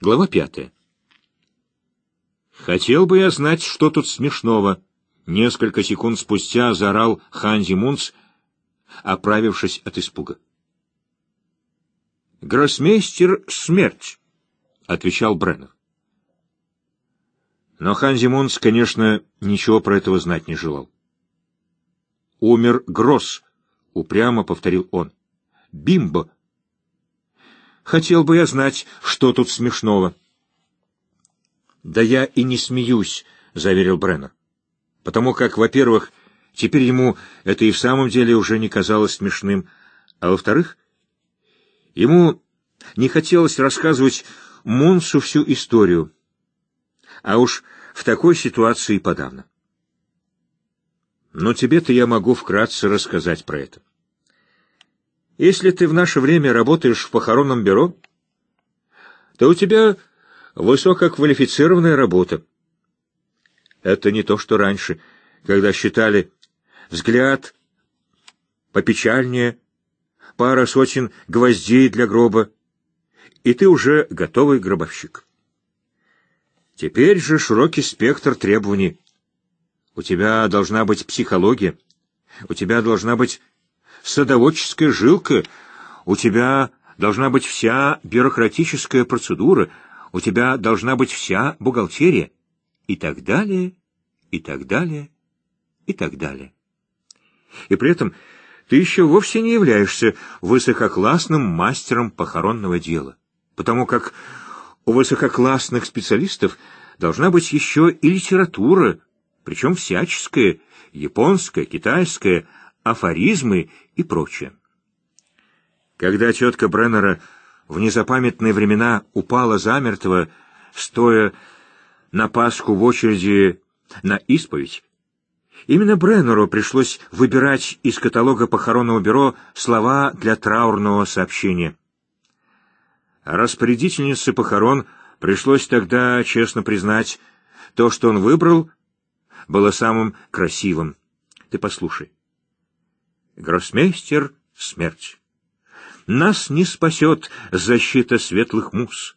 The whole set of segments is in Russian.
Глава пятая. «Хотел бы я знать, что тут смешного», — несколько секунд спустя заорал Ханзи Мунц, оправившись от испуга. «Гроссмейстер — смерть», — отвечал Бреннер. Но Ханзи Мунц, конечно, ничего про этого знать не желал. «Умер Гросс», — упрямо повторил он. «Бимбо Хотел бы я знать, что тут смешного. — Да я и не смеюсь, — заверил Бреннер. — Потому как, во-первых, теперь ему это и в самом деле уже не казалось смешным, а во-вторых, ему не хотелось рассказывать Монсу всю историю, а уж в такой ситуации подавно. Но тебе-то я могу вкратце рассказать про это. — если ты в наше время работаешь в похоронном бюро, то у тебя высококвалифицированная работа. Это не то, что раньше, когда считали взгляд попечальнее, пара сотен гвоздей для гроба, и ты уже готовый гробовщик. Теперь же широкий спектр требований. У тебя должна быть психология, у тебя должна быть садоводческая жилка, у тебя должна быть вся бюрократическая процедура, у тебя должна быть вся бухгалтерия, и так далее, и так далее, и так далее. И при этом ты еще вовсе не являешься высококлассным мастером похоронного дела, потому как у высококлассных специалистов должна быть еще и литература, причем всяческая, японская, китайская, афоризмы и прочее. Когда тетка Бреннера в незапамятные времена упала замертво, стоя на Пасху в очереди на исповедь, именно Бреннеру пришлось выбирать из каталога похоронного бюро слова для траурного сообщения. Распорядительнице похорон пришлось тогда честно признать, то, что он выбрал, было самым красивым. Ты послушай. Гроссмейстер — смерть. Нас не спасет защита светлых мус.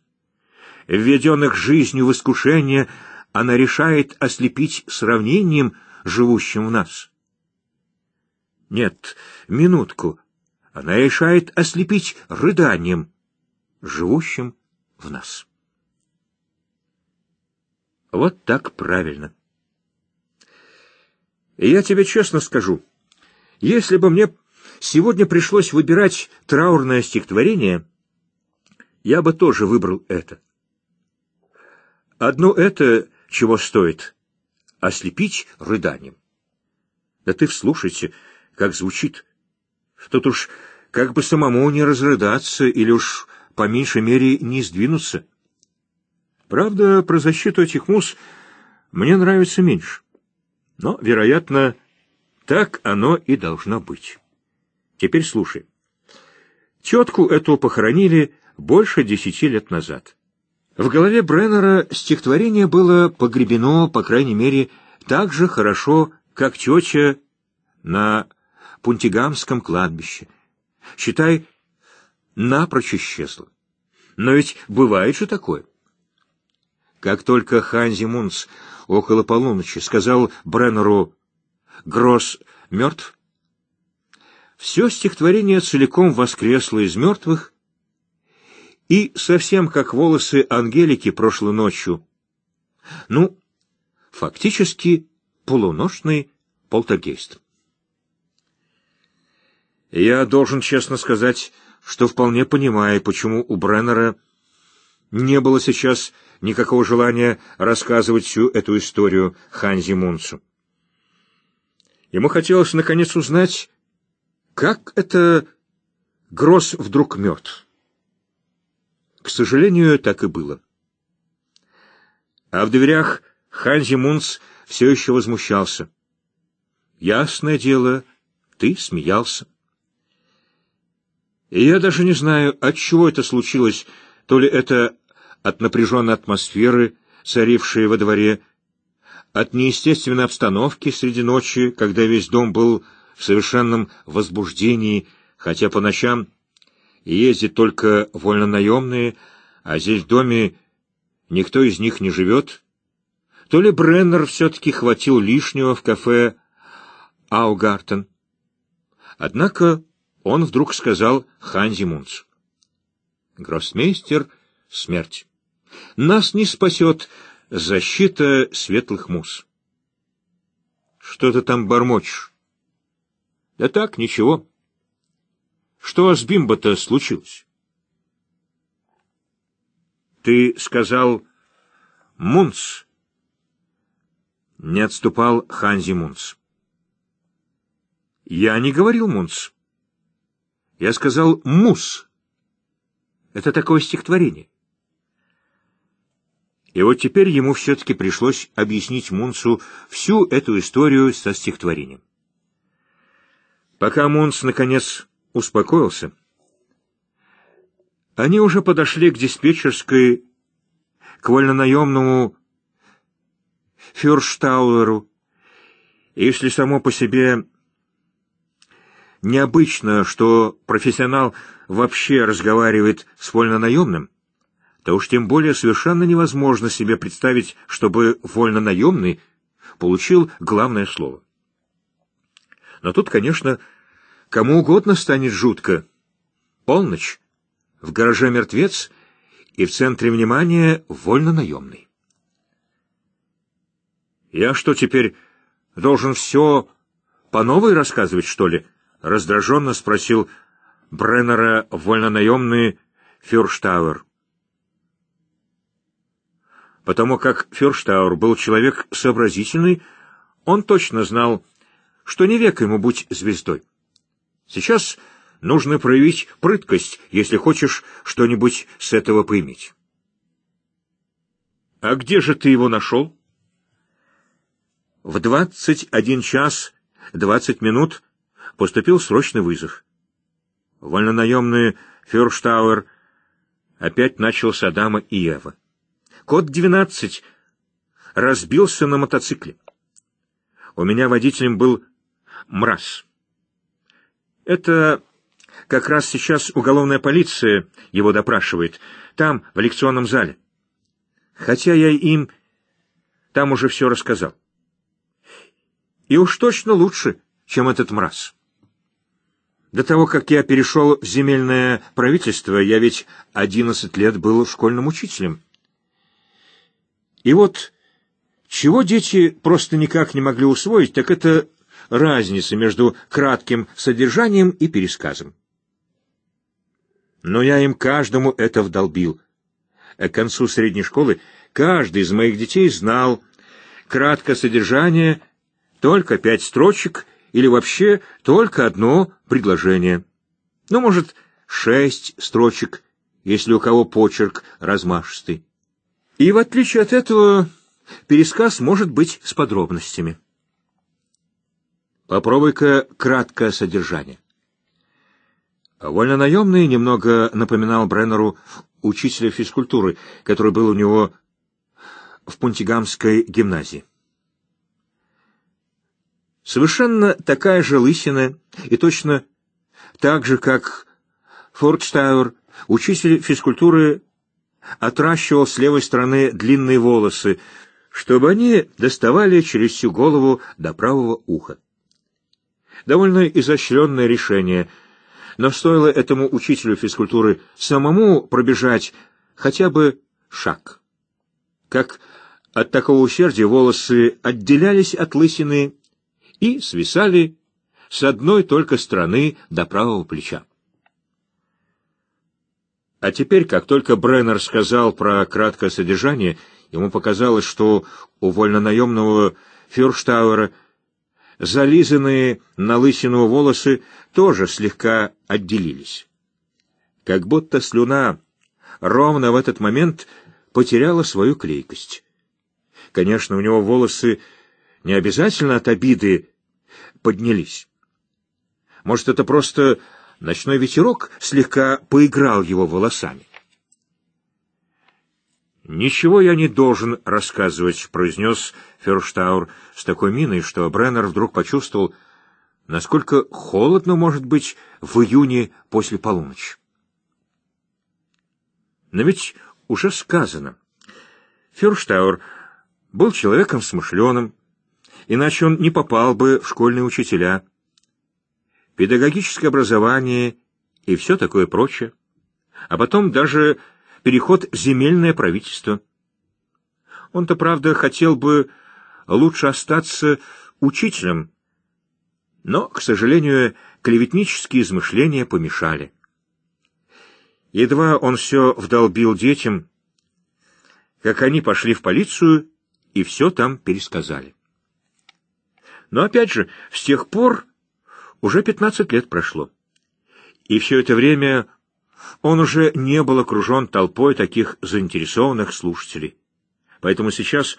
Введенных жизнью в искушение, она решает ослепить сравнением, живущим в нас. Нет, минутку. Она решает ослепить рыданием, живущим в нас. Вот так правильно. Я тебе честно скажу — если бы мне сегодня пришлось выбирать траурное стихотворение, я бы тоже выбрал это. Одно это чего стоит? Ослепить рыданием. Да ты вслушайся, как звучит. Тут уж как бы самому не разрыдаться или уж по меньшей мере не сдвинуться. Правда, про защиту этих мус мне нравится меньше. Но, вероятно, так оно и должно быть. Теперь слушай. Тетку эту похоронили больше десяти лет назад. В голове Бреннера стихотворение было погребено, по крайней мере, так же хорошо, как тетя на Пунтигамском кладбище. Считай, напрочь исчезла. Но ведь бывает же такое. Как только Ханзи Мунц около полуночи сказал Бреннеру Гросс мертв? Все стихотворение целиком воскресло из мертвых, и совсем как волосы Ангелики прошлой ночью. Ну, фактически полуношный полтергейст. Я должен честно сказать, что вполне понимаю, почему у Бреннера не было сейчас никакого желания рассказывать всю эту историю Ханзи Мунцу. Ему хотелось наконец узнать, как это гроз вдруг мед. К сожалению, так и было. А в дверях Ханзи Мунц все еще возмущался. «Ясное дело, ты смеялся». И я даже не знаю, от чего это случилось, то ли это от напряженной атмосферы, царившей во дворе, от неестественной обстановки среди ночи, когда весь дом был в совершенном возбуждении, хотя по ночам ездят только вольнонаемные, а здесь в доме никто из них не живет, то ли Бреннер все-таки хватил лишнего в кафе Аугартен. Однако он вдруг сказал Ханзи Мунцу: «Гроссмейстер, смерть! Нас не спасет Защита светлых мус. Что ты там бормочешь? Да так, ничего. Что с Бимбо-то случилось? Ты сказал «Мунц». Не отступал Ханзи Мунц. Я не говорил «Мунц». Я сказал «Мус». Это такое стихотворение. И вот теперь ему все-таки пришлось объяснить Мунцу всю эту историю со стихотворением. Пока Мунц, наконец, успокоился, они уже подошли к диспетчерской, к вольнонаемному Фюрштауэру, если само по себе необычно, что профессионал вообще разговаривает с вольнонаемным, то уж тем более совершенно невозможно себе представить, чтобы вольнонаемный получил главное слово. Но тут, конечно, кому угодно станет жутко. Полночь, в гараже мертвец и в центре внимания вольнонаемный. «Я что теперь, должен все по новой рассказывать, что ли?» — раздраженно спросил Бреннера вольнонаемный Фюрштауэр. Потому как Ферштаур был человек сообразительный, он точно знал, что не век ему быть звездой. Сейчас нужно проявить прыткость, если хочешь что-нибудь с этого поиметь. — А где же ты его нашел? — В двадцать один час двадцать минут поступил срочный вызов. Вольнонаемный Фюрштауэр опять начал с Адама и Евы. Код 12. Разбился на мотоцикле. У меня водителем был Мраз. Это как раз сейчас уголовная полиция его допрашивает, там, в лекционном зале. Хотя я им там уже все рассказал. И уж точно лучше, чем этот мраз. До того, как я перешел в земельное правительство, я ведь одиннадцать лет был школьным учителем. И вот чего дети просто никак не могли усвоить, так это разница между кратким содержанием и пересказом. Но я им каждому это вдолбил. Э, к концу средней школы каждый из моих детей знал краткое содержание, только пять строчек или вообще только одно предложение. Ну, может, шесть строчек, если у кого почерк размашистый. И в отличие от этого, пересказ может быть с подробностями. Попробуй-ка краткое содержание. Вольнонаемный немного напоминал Бреннеру учителя физкультуры, который был у него в Пунтигамской гимназии. Совершенно такая же лысина, и точно так же, как Фордштауэр, учитель физкультуры отращивал с левой стороны длинные волосы, чтобы они доставали через всю голову до правого уха. Довольно изощренное решение, но стоило этому учителю физкультуры самому пробежать хотя бы шаг. Как от такого усердия волосы отделялись от лысины и свисали с одной только стороны до правого плеча. А теперь, как только Бреннер сказал про краткое содержание, ему показалось, что у вольнонаемного Фюрштауэра зализанные на лысину волосы тоже слегка отделились. Как будто слюна ровно в этот момент потеряла свою клейкость. Конечно, у него волосы не обязательно от обиды поднялись. Может, это просто Ночной ветерок слегка поиграл его волосами. «Ничего я не должен рассказывать», — произнес Ферштаур с такой миной, что Бреннер вдруг почувствовал, насколько холодно может быть в июне после полуночи. Но ведь уже сказано. Ферштаур был человеком смышленым, иначе он не попал бы в школьные учителя — педагогическое образование и все такое прочее, а потом даже переход в земельное правительство. Он-то, правда, хотел бы лучше остаться учителем, но, к сожалению, клеветнические измышления помешали. Едва он все вдолбил детям, как они пошли в полицию и все там пересказали. Но опять же, с тех пор уже пятнадцать лет прошло. И все это время он уже не был окружен толпой таких заинтересованных слушателей. Поэтому сейчас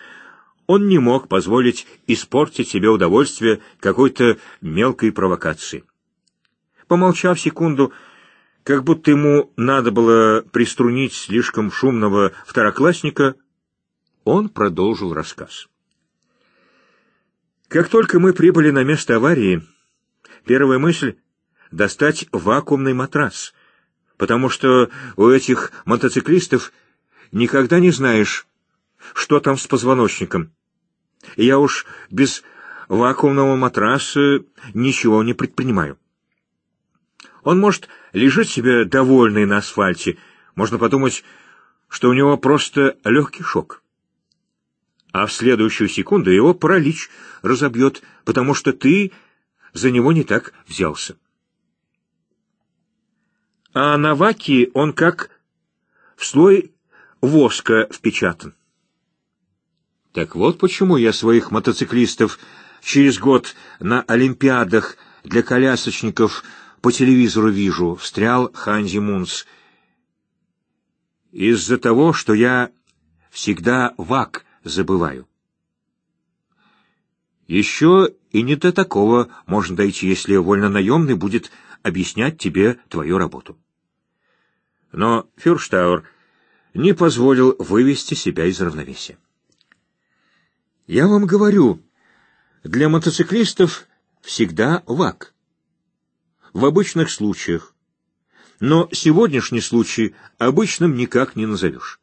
он не мог позволить испортить себе удовольствие какой-то мелкой провокации. Помолчав секунду, как будто ему надо было приструнить слишком шумного второклассника, он продолжил рассказ. Как только мы прибыли на место аварии, Первая мысль — достать вакуумный матрас, потому что у этих мотоциклистов никогда не знаешь, что там с позвоночником. я уж без вакуумного матраса ничего не предпринимаю. Он, может, лежать себе довольный на асфальте, можно подумать, что у него просто легкий шок. А в следующую секунду его паралич разобьет, потому что ты за него не так взялся. А на Вакии он как в слой воска впечатан. Так вот почему я своих мотоциклистов через год на Олимпиадах для колясочников по телевизору вижу, встрял Ханзи Мунс. Из-за того, что я всегда вак забываю. Еще и не до такого можно дойти, если вольнонаемный будет объяснять тебе твою работу. Но Фюрштаур не позволил вывести себя из равновесия. «Я вам говорю, для мотоциклистов всегда ВАК. В обычных случаях. Но сегодняшний случай обычным никак не назовешь.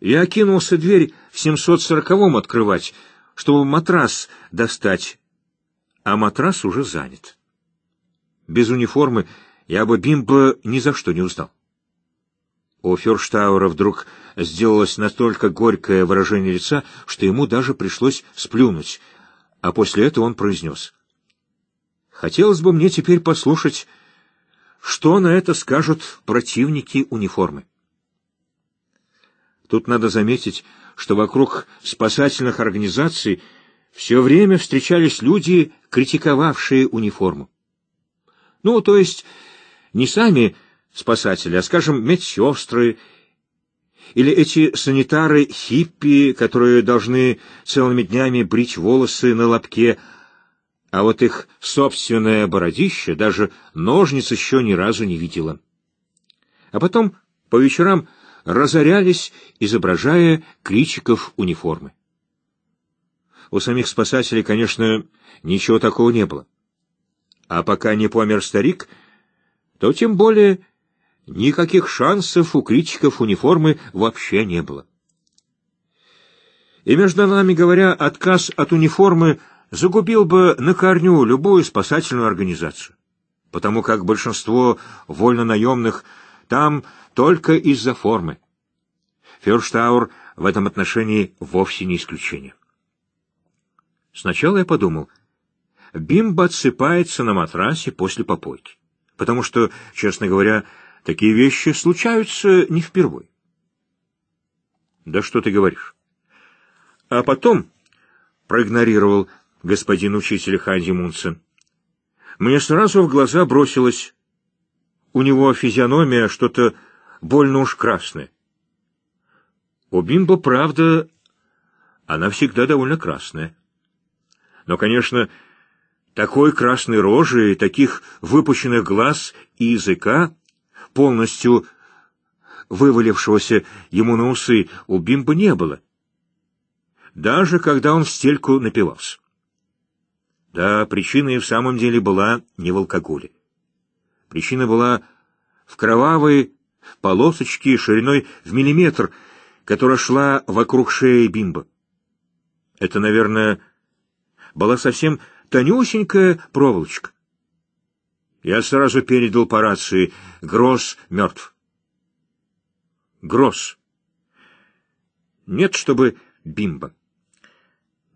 Я кинулся дверь в 740-м открывать, чтобы матрас достать, а матрас уже занят. Без униформы я бы Бимба ни за что не узнал. У Ферштаура вдруг сделалось настолько горькое выражение лица, что ему даже пришлось сплюнуть, а после этого он произнес. «Хотелось бы мне теперь послушать, что на это скажут противники униформы». Тут надо заметить, что вокруг спасательных организаций все время встречались люди, критиковавшие униформу. Ну, то есть не сами спасатели, а, скажем, медсестры или эти санитары-хиппи, которые должны целыми днями брить волосы на лобке, а вот их собственное бородище даже ножниц еще ни разу не видела. А потом по вечерам разорялись, изображая критиков униформы. У самих спасателей, конечно, ничего такого не было. А пока не помер старик, то тем более никаких шансов у критиков униформы вообще не было. И, между нами говоря, отказ от униформы загубил бы на корню любую спасательную организацию, потому как большинство вольнонаемных там только из-за формы. Ферштаур в этом отношении вовсе не исключение. Сначала я подумал, Бимба отсыпается на матрасе после попойки, потому что, честно говоря, такие вещи случаются не впервой. Да что ты говоришь? А потом, проигнорировал господин учитель Ханди Мунсен, мне сразу в глаза бросилось, у него физиономия что-то больно уж красная. У Бимбо, правда, она всегда довольно красная. Но, конечно, такой красной рожи, таких выпущенных глаз и языка, полностью вывалившегося ему на усы, у Бимбо не было. Даже когда он в стельку напивался. Да, причина и в самом деле была не в алкоголе. Причина была в кровавой полосочки шириной в миллиметр, которая шла вокруг шеи Бимба. Это, наверное, была совсем тонюсенькая проволочка. Я сразу передал по рации. Гросс мертв. Гросс. Нет, чтобы Бимба.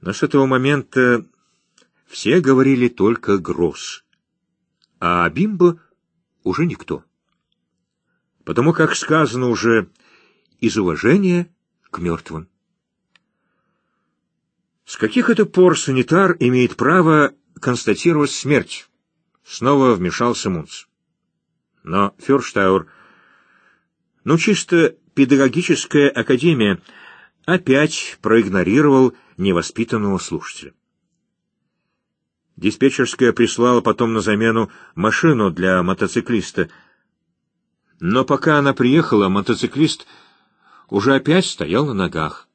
Но с этого момента все говорили только Гросс. А Бимба уже никто потому как сказано уже из уважения к мертвым. С каких это пор санитар имеет право констатировать смерть? Снова вмешался Мунц. Но, Ферштаур, ну чисто педагогическая академия опять проигнорировал невоспитанного слушателя. Диспетчерская прислала потом на замену машину для мотоциклиста — но пока она приехала, мотоциклист уже опять стоял на ногах.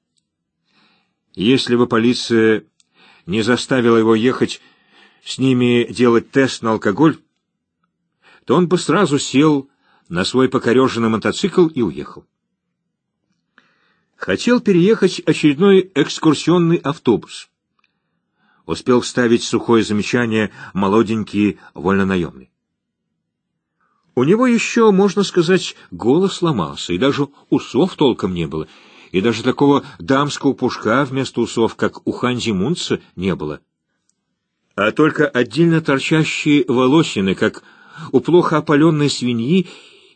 Если бы полиция не заставила его ехать с ними делать тест на алкоголь, то он бы сразу сел на свой покореженный мотоцикл и уехал. Хотел переехать очередной экскурсионный автобус. Успел вставить сухое замечание молоденький вольнонаемный. У него еще, можно сказать, голос сломался, и даже усов толком не было, и даже такого дамского пушка вместо усов, как у Ханзи Мунца, не было. А только отдельно торчащие волосины, как у плохо опаленной свиньи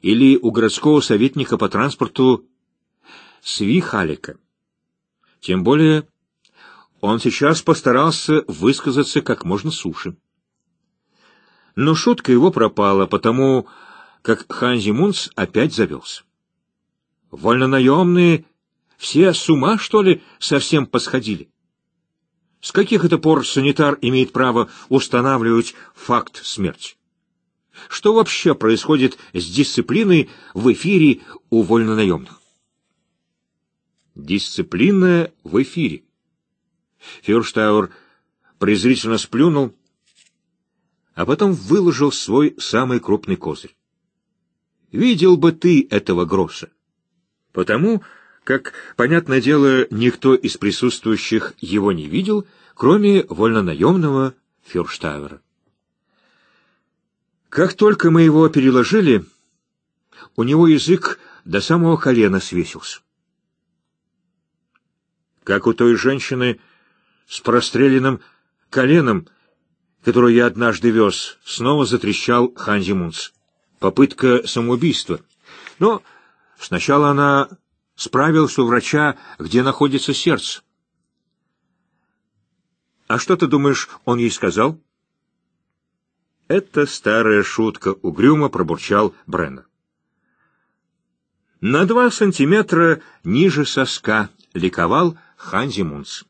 или у городского советника по транспорту Свихалика. Тем более он сейчас постарался высказаться как можно суше. Но шутка его пропала, потому как Ханзи Мунц опять завелся. «Вольнонаемные все с ума, что ли, совсем посходили? С каких это пор санитар имеет право устанавливать факт смерти? Что вообще происходит с дисциплиной в эфире у вольнонаемных? Дисциплина в эфире. Фюрштауэр презрительно сплюнул, а потом выложил свой самый крупный козырь. Видел бы ты этого Гросса. Потому как, понятное дело, никто из присутствующих его не видел, кроме вольнонаемного Фюрштавера. Как только мы его переложили, у него язык до самого колена свесился. Как у той женщины с простреленным коленом, которую я однажды вез, снова затрещал Ханзи Мунц попытка самоубийства. Но сначала она справилась у врача, где находится сердце. «А что ты думаешь, он ей сказал?» «Это старая шутка», — угрюмо пробурчал Бреннер. «На два сантиметра ниже соска», — ликовал Ханзи Мунц.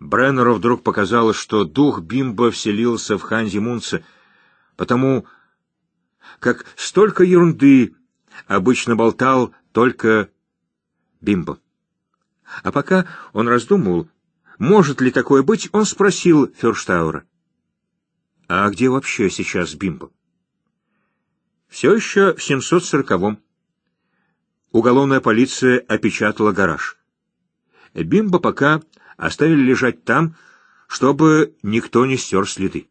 Бреннеру вдруг показалось, что дух Бимба вселился в Ханзи Мунца, потому как столько ерунды обычно болтал только Бимбо. А пока он раздумывал, может ли такое быть, он спросил Ферштаура. «А где вообще сейчас Бимбо?» «Все еще в 740-м». Уголовная полиция опечатала гараж. Бимбо пока оставили лежать там, чтобы никто не стер следы.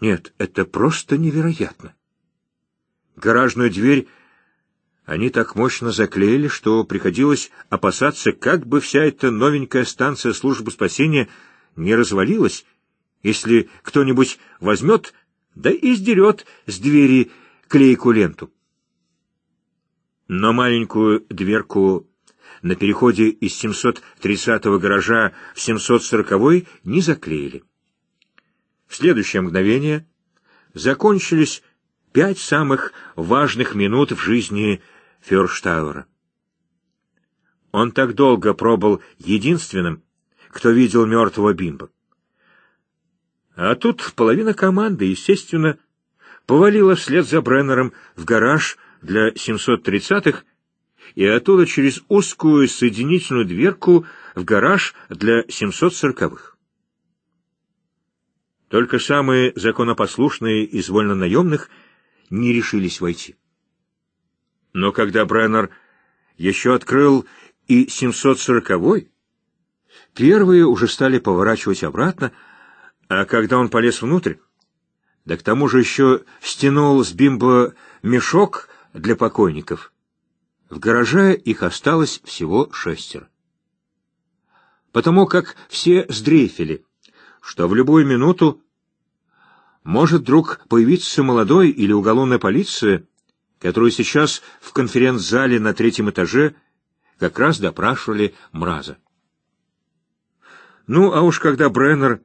Нет, это просто невероятно. Гаражную дверь они так мощно заклеили, что приходилось опасаться, как бы вся эта новенькая станция службы спасения не развалилась, если кто-нибудь возьмет, да и сдерет с двери клейку ленту. Но маленькую дверку на переходе из 730-го гаража в 740-й не заклеили. В следующее мгновение закончились пять самых важных минут в жизни Ферштауэра. Он так долго пробыл единственным, кто видел мертвого Бимба. А тут половина команды, естественно, повалила вслед за Бреннером в гараж для 730-х и оттуда через узкую соединительную дверку в гараж для 740-х. Только самые законопослушные из вольнонаемных не решились войти. Но когда Бреннер еще открыл и 740-й, первые уже стали поворачивать обратно, а когда он полез внутрь, да к тому же еще стянул с бимба мешок для покойников, в гараже их осталось всего шестеро. Потому как все сдрейфили — что в любую минуту может вдруг появиться молодой или уголовная полиция, которую сейчас в конференц-зале на третьем этаже как раз допрашивали Мраза. Ну, а уж когда Бреннер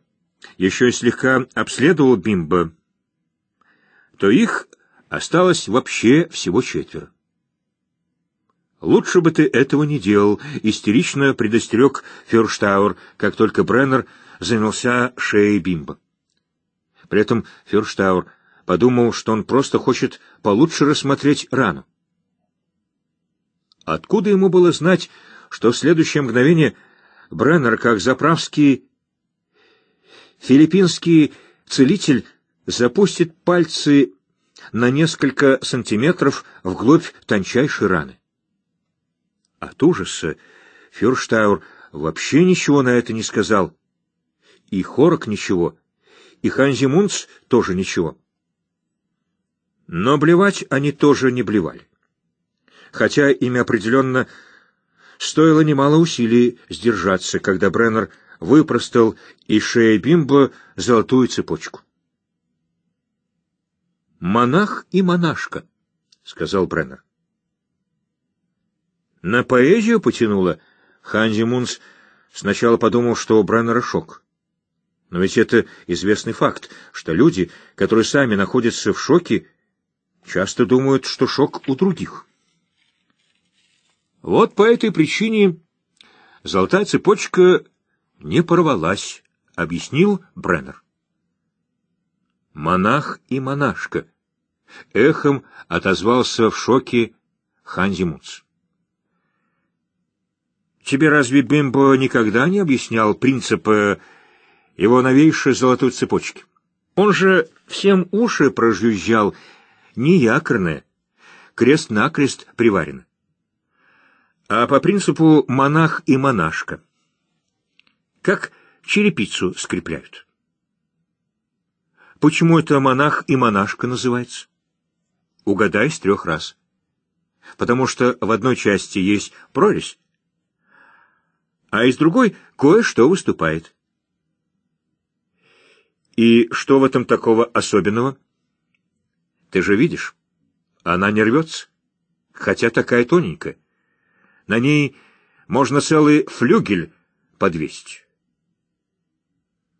еще и слегка обследовал Бимба, то их осталось вообще всего четверо. «Лучше бы ты этого не делал», — истерично предостерег Ферштауэр, как только Бреннер занялся шеей Бимба. При этом Фюрштаур подумал, что он просто хочет получше рассмотреть рану. Откуда ему было знать, что в следующее мгновение Бреннер, как заправский филиппинский целитель, запустит пальцы на несколько сантиметров вглубь тончайшей раны? От ужаса Фюрштаур вообще ничего на это не сказал, и Хорок ничего. И Ханзи Мунц тоже ничего. Но блевать они тоже не блевали. Хотя ими определенно стоило немало усилий сдержаться, когда Бреннер выпростал из шеи Бимба золотую цепочку. «Монах и монашка», — сказал Бреннер. На поэзию потянуло. Ханзи Мунс сначала подумал, что у Бреннера шок. Но ведь это известный факт, что люди, которые сами находятся в шоке, часто думают, что шок у других. Вот по этой причине золотая цепочка не порвалась, — объяснил Бреннер. Монах и монашка. Эхом отозвался в шоке Ханзи Тебе разве Бимбо никогда не объяснял принципы его новейшей золотой цепочки. Он же всем уши прожужжал, не якорное, крест-накрест приварено. А по принципу монах и монашка. Как черепицу скрепляют. Почему это монах и монашка называется? Угадай с трех раз. Потому что в одной части есть прорезь, а из другой кое-что выступает. И что в этом такого особенного? Ты же видишь, она не рвется, хотя такая тоненькая. На ней можно целый флюгель подвесить.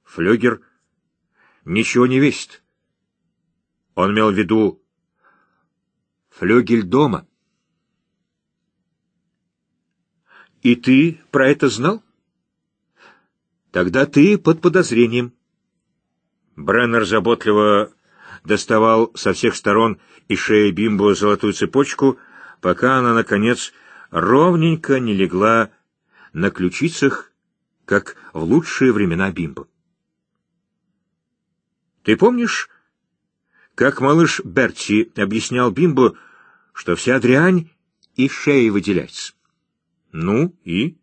Флюгер ничего не весит. Он имел в виду флюгель дома. И ты про это знал? Тогда ты под подозрением. — Бреннер заботливо доставал со всех сторон и шеи Бимбо золотую цепочку, пока она, наконец, ровненько не легла на ключицах, как в лучшие времена Бимбо. «Ты помнишь, как малыш Берти объяснял Бимбо, что вся дрянь и шеи выделяется?» «Ну и?»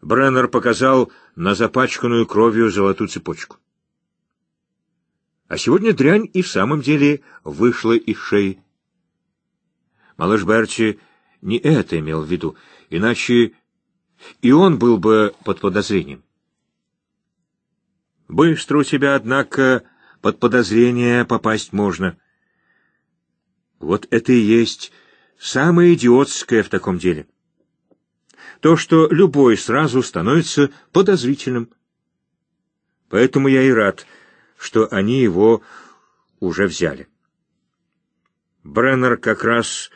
Бреннер показал на запачканную кровью золотую цепочку. А сегодня дрянь и в самом деле вышла из шеи. Малыш Берчи не это имел в виду, иначе и он был бы под подозрением. Быстро у тебя, однако, под подозрение попасть можно. Вот это и есть самое идиотское в таком деле. То, что любой сразу становится подозрительным. Поэтому я и рад — что они его уже взяли. Бреннер как раз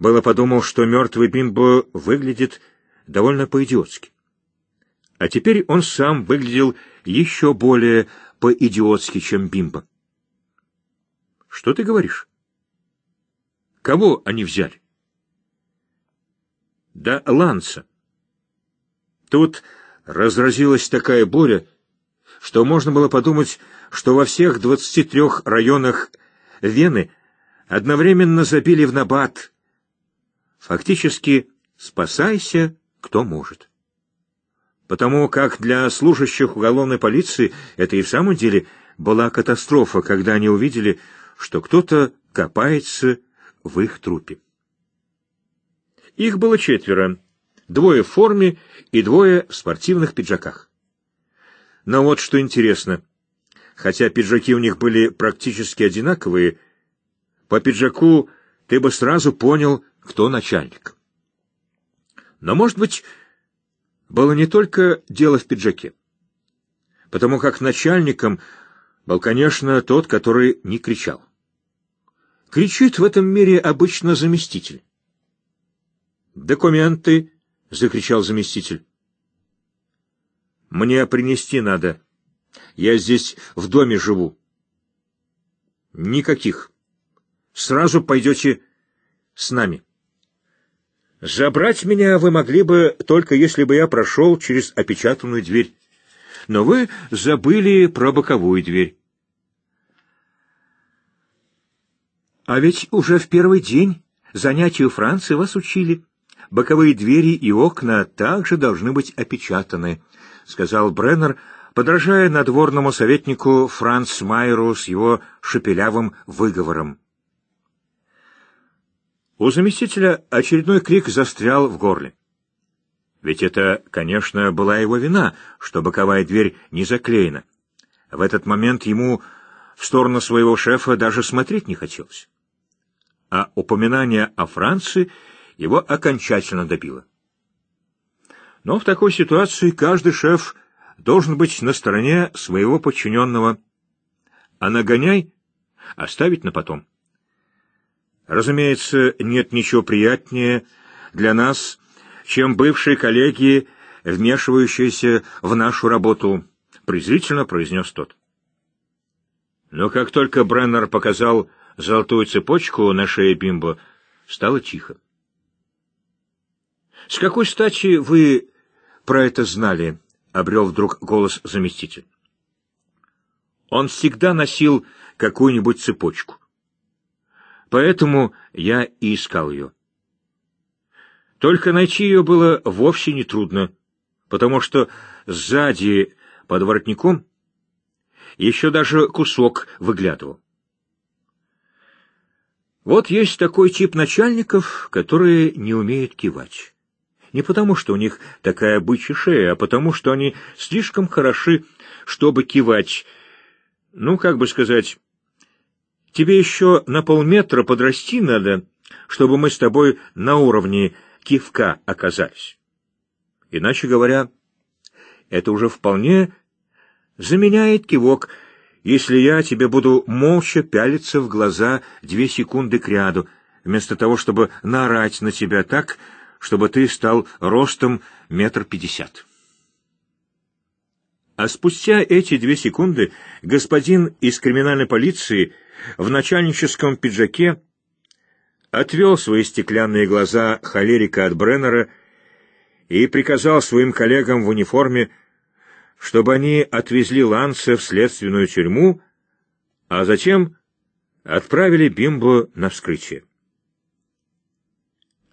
было подумал, что мертвый Бимбо выглядит довольно по-идиотски. А теперь он сам выглядел еще более по-идиотски, чем Бимбо. «Что ты говоришь? Кого они взяли?» «Да Ланса». Тут разразилась такая буря, что можно было подумать, что во всех 23 районах Вены одновременно забили в набат. Фактически «спасайся, кто может». Потому как для служащих уголовной полиции это и в самом деле была катастрофа, когда они увидели, что кто-то копается в их трупе. Их было четверо, двое в форме и двое в спортивных пиджаках. Но вот что интересно. Хотя пиджаки у них были практически одинаковые, по пиджаку ты бы сразу понял, кто начальник. Но, может быть, было не только дело в пиджаке. Потому как начальником был, конечно, тот, который не кричал. Кричит в этом мире обычно заместитель. «Документы!» — закричал заместитель. Мне принести надо. Я здесь в доме живу. Никаких. Сразу пойдете с нами. Забрать меня вы могли бы, только если бы я прошел через опечатанную дверь. Но вы забыли про боковую дверь. А ведь уже в первый день занятию Франции вас учили. Боковые двери и окна также должны быть опечатаны. — сказал Бреннер, подражая надворному советнику Франц Майеру с его шепелявым выговором. У заместителя очередной крик застрял в горле. Ведь это, конечно, была его вина, что боковая дверь не заклеена. В этот момент ему в сторону своего шефа даже смотреть не хотелось. А упоминание о Франции его окончательно добило. Но в такой ситуации каждый шеф должен быть на стороне своего подчиненного, а нагоняй оставить на потом. Разумеется, нет ничего приятнее для нас, чем бывшие коллеги, вмешивающиеся в нашу работу, — презрительно произнес тот. Но как только Бреннер показал золотую цепочку на шее Бимбо, стало тихо. — С какой стати вы про это знали», — обрел вдруг голос заместитель. Он всегда носил какую-нибудь цепочку. Поэтому я и искал ее. Только найти ее было вовсе не трудно, потому что сзади под воротником еще даже кусок выглядывал. Вот есть такой тип начальников, которые не умеют кивать. Не потому, что у них такая бычья шея, а потому, что они слишком хороши, чтобы кивать. Ну, как бы сказать, тебе еще на полметра подрасти надо, чтобы мы с тобой на уровне кивка оказались. Иначе говоря, это уже вполне заменяет кивок, если я тебе буду молча пялиться в глаза две секунды кряду, вместо того, чтобы наорать на тебя так, чтобы ты стал ростом метр пятьдесят. А спустя эти две секунды господин из криминальной полиции в начальническом пиджаке отвел свои стеклянные глаза холерика от Бреннера и приказал своим коллегам в униформе, чтобы они отвезли Ланса в следственную тюрьму, а затем отправили Бимбу на вскрытие.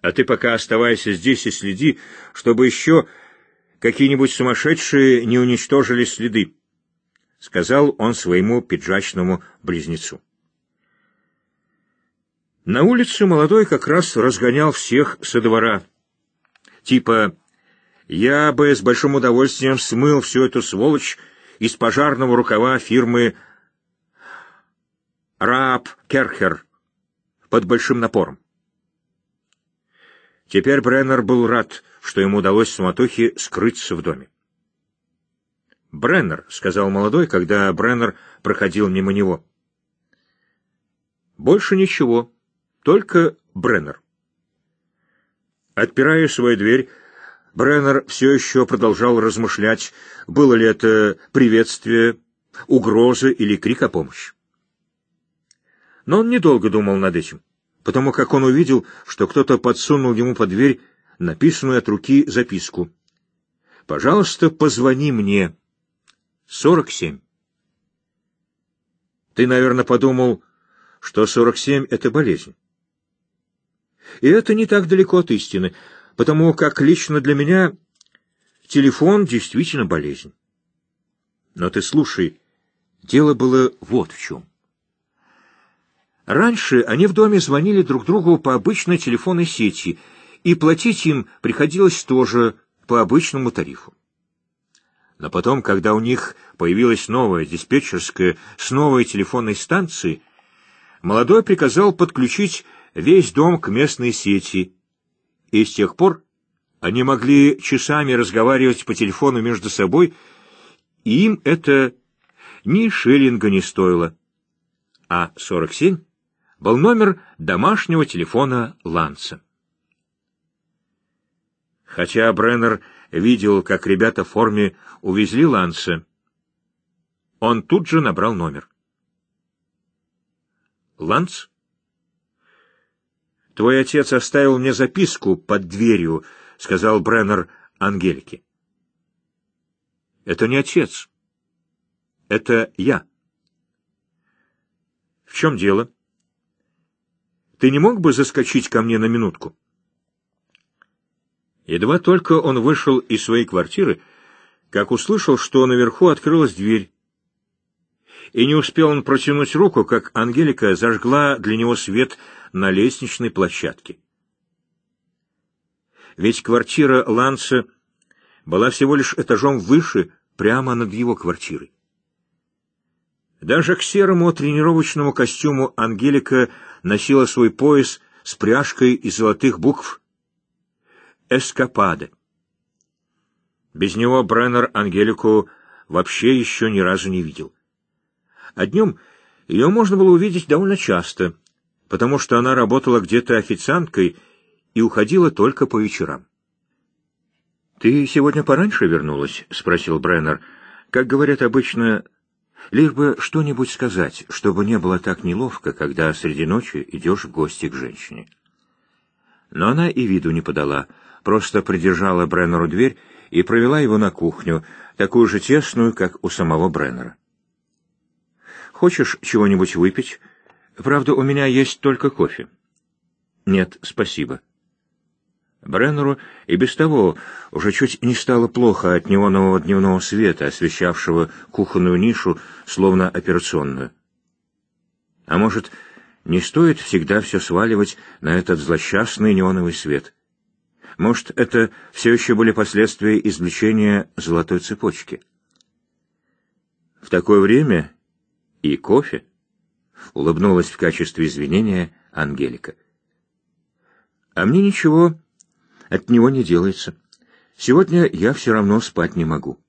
А ты пока оставайся здесь и следи, чтобы еще какие-нибудь сумасшедшие не уничтожили следы, — сказал он своему пиджачному близнецу. На улице молодой как раз разгонял всех со двора. Типа, я бы с большим удовольствием смыл всю эту сволочь из пожарного рукава фирмы «Раап Керхер» под большим напором. Теперь Бреннер был рад, что ему удалось с Матухи скрыться в доме. «Бреннер», — сказал молодой, когда Бреннер проходил мимо него. «Больше ничего, только Бреннер». Отпирая свою дверь, Бреннер все еще продолжал размышлять, было ли это приветствие, угроза или крик о помощи. Но он недолго думал над этим потому как он увидел, что кто-то подсунул ему под дверь написанную от руки записку. «Пожалуйста, позвони мне. 47». Ты, наверное, подумал, что 47 — это болезнь. И это не так далеко от истины, потому как лично для меня телефон действительно болезнь. Но ты слушай, дело было вот в чем. Раньше они в доме звонили друг другу по обычной телефонной сети, и платить им приходилось тоже по обычному тарифу. Но потом, когда у них появилась новая диспетчерская с новой телефонной станцией, молодой приказал подключить весь дом к местной сети, и с тех пор они могли часами разговаривать по телефону между собой, и им это ни шиллинга не стоило. А 47 был номер домашнего телефона Ланса. Хотя Бреннер видел, как ребята в форме увезли Ланса, он тут же набрал номер. «Ланс? Твой отец оставил мне записку под дверью», — сказал Бреннер Ангельке. «Это не отец. Это я». «В чем дело?» Ты не мог бы заскочить ко мне на минутку?» Едва только он вышел из своей квартиры, как услышал, что наверху открылась дверь. И не успел он протянуть руку, как Ангелика зажгла для него свет на лестничной площадке. Ведь квартира Ланса была всего лишь этажом выше, прямо над его квартирой. Даже к серому тренировочному костюму Ангелика носила свой пояс с пряжкой из золотых букв «Эскапада». Без него Бреннер Ангелику вообще еще ни разу не видел. А днем ее можно было увидеть довольно часто, потому что она работала где-то официанткой и уходила только по вечерам. — Ты сегодня пораньше вернулась? — спросил Бреннер. — Как говорят обычно, Лишь бы что-нибудь сказать, чтобы не было так неловко, когда среди ночи идешь в гости к женщине. Но она и виду не подала, просто придержала Бреннеру дверь и провела его на кухню, такую же тесную, как у самого Бреннера. «Хочешь чего-нибудь выпить? Правда, у меня есть только кофе». «Нет, спасибо». Бреннеру и без того уже чуть не стало плохо от неонового дневного света, освещавшего кухонную нишу, словно операционную. А может, не стоит всегда все сваливать на этот злосчастный неоновый свет? Может, это все еще были последствия извлечения золотой цепочки? В такое время и кофе улыбнулась в качестве извинения Ангелика. А мне ничего от него не делается. Сегодня я все равно спать не могу.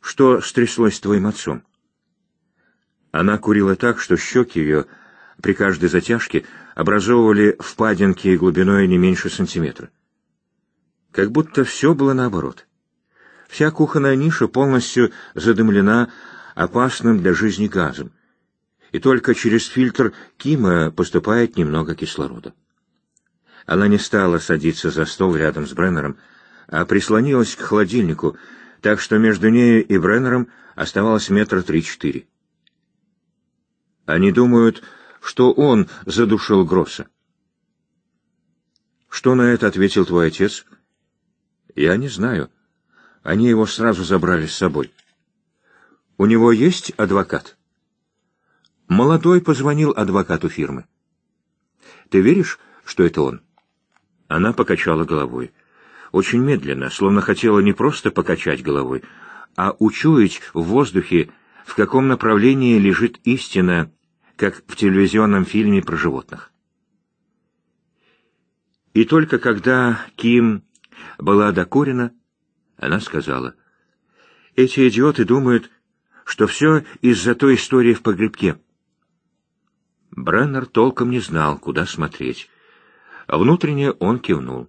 Что стряслось с твоим отцом? Она курила так, что щеки ее при каждой затяжке образовывали впадинки глубиной не меньше сантиметра. Как будто все было наоборот. Вся кухонная ниша полностью задымлена опасным для жизни газом, и только через фильтр Кима поступает немного кислорода. Она не стала садиться за стол рядом с Бреннером, а прислонилась к холодильнику, так что между нею и Бреннером оставалось метра три-четыре. Они думают, что он задушил Гросса. Что на это ответил твой отец? Я не знаю. Они его сразу забрали с собой. У него есть адвокат? Молодой позвонил адвокату фирмы. Ты веришь, что это он? — она покачала головой. Очень медленно, словно хотела не просто покачать головой, а учуять в воздухе, в каком направлении лежит истина, как в телевизионном фильме про животных. И только когда Ким была докурена, она сказала, «Эти идиоты думают, что все из-за той истории в погребке». Бреннер толком не знал, куда смотреть. А внутренне он кивнул.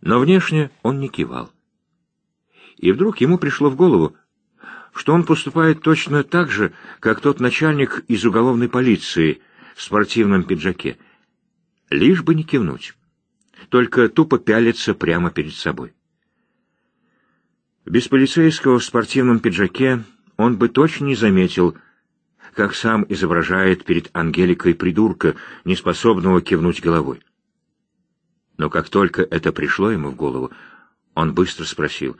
Но внешне он не кивал. И вдруг ему пришло в голову, что он поступает точно так же, как тот начальник из уголовной полиции в спортивном пиджаке. Лишь бы не кивнуть. Только тупо пялится прямо перед собой. Без полицейского в спортивном пиджаке он бы точно не заметил, как сам изображает перед Ангеликой придурка, неспособного кивнуть головой. Но как только это пришло ему в голову, он быстро спросил.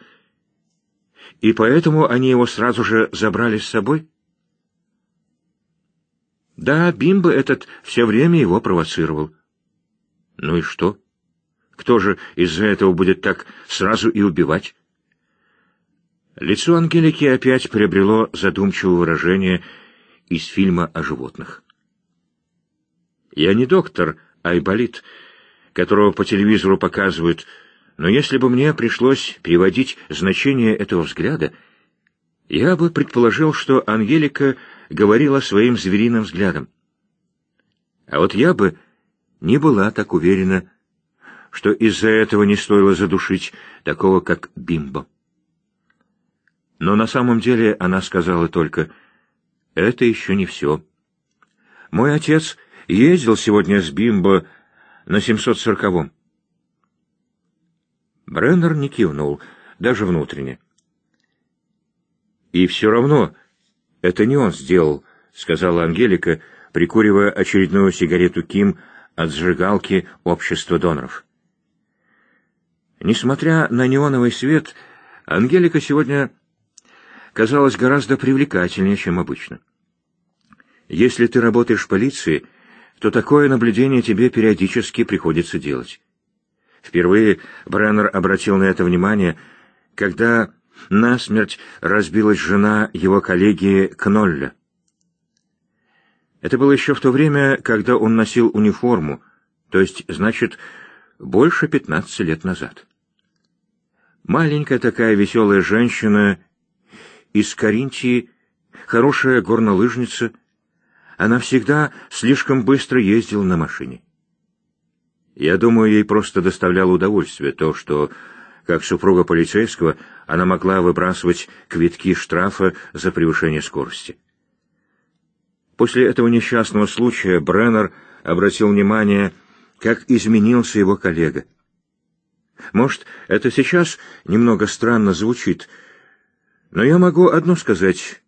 «И поэтому они его сразу же забрали с собой?» «Да, Бимба этот все время его провоцировал». «Ну и что? Кто же из-за этого будет так сразу и убивать?» Лицо Ангелики опять приобрело задумчивое выражение из фильма о животных. «Я не доктор, а Айболит», которого по телевизору показывают, но если бы мне пришлось переводить значение этого взгляда, я бы предположил, что Ангелика говорила своим звериным взглядом. А вот я бы не была так уверена, что из-за этого не стоило задушить такого, как Бимбо. Но на самом деле она сказала только, «Это еще не все. Мой отец ездил сегодня с Бимбо на 740-м. Бреннер не кивнул, даже внутренне. «И все равно это не он сделал», — сказала Ангелика, прикуривая очередную сигарету Ким от сжигалки общества доноров. Несмотря на неоновый свет, Ангелика сегодня казалась гораздо привлекательнее, чем обычно. «Если ты работаешь в полиции», — то такое наблюдение тебе периодически приходится делать. Впервые Бреннер обратил на это внимание, когда насмерть разбилась жена его коллеги Кнолля. Это было еще в то время, когда он носил униформу, то есть, значит, больше пятнадцати лет назад. Маленькая такая веселая женщина из Каринтии, хорошая горнолыжница — она всегда слишком быстро ездила на машине. Я думаю, ей просто доставляло удовольствие то, что, как супруга полицейского, она могла выбрасывать квитки штрафа за превышение скорости. После этого несчастного случая Бреннер обратил внимание, как изменился его коллега. Может, это сейчас немного странно звучит, но я могу одно сказать.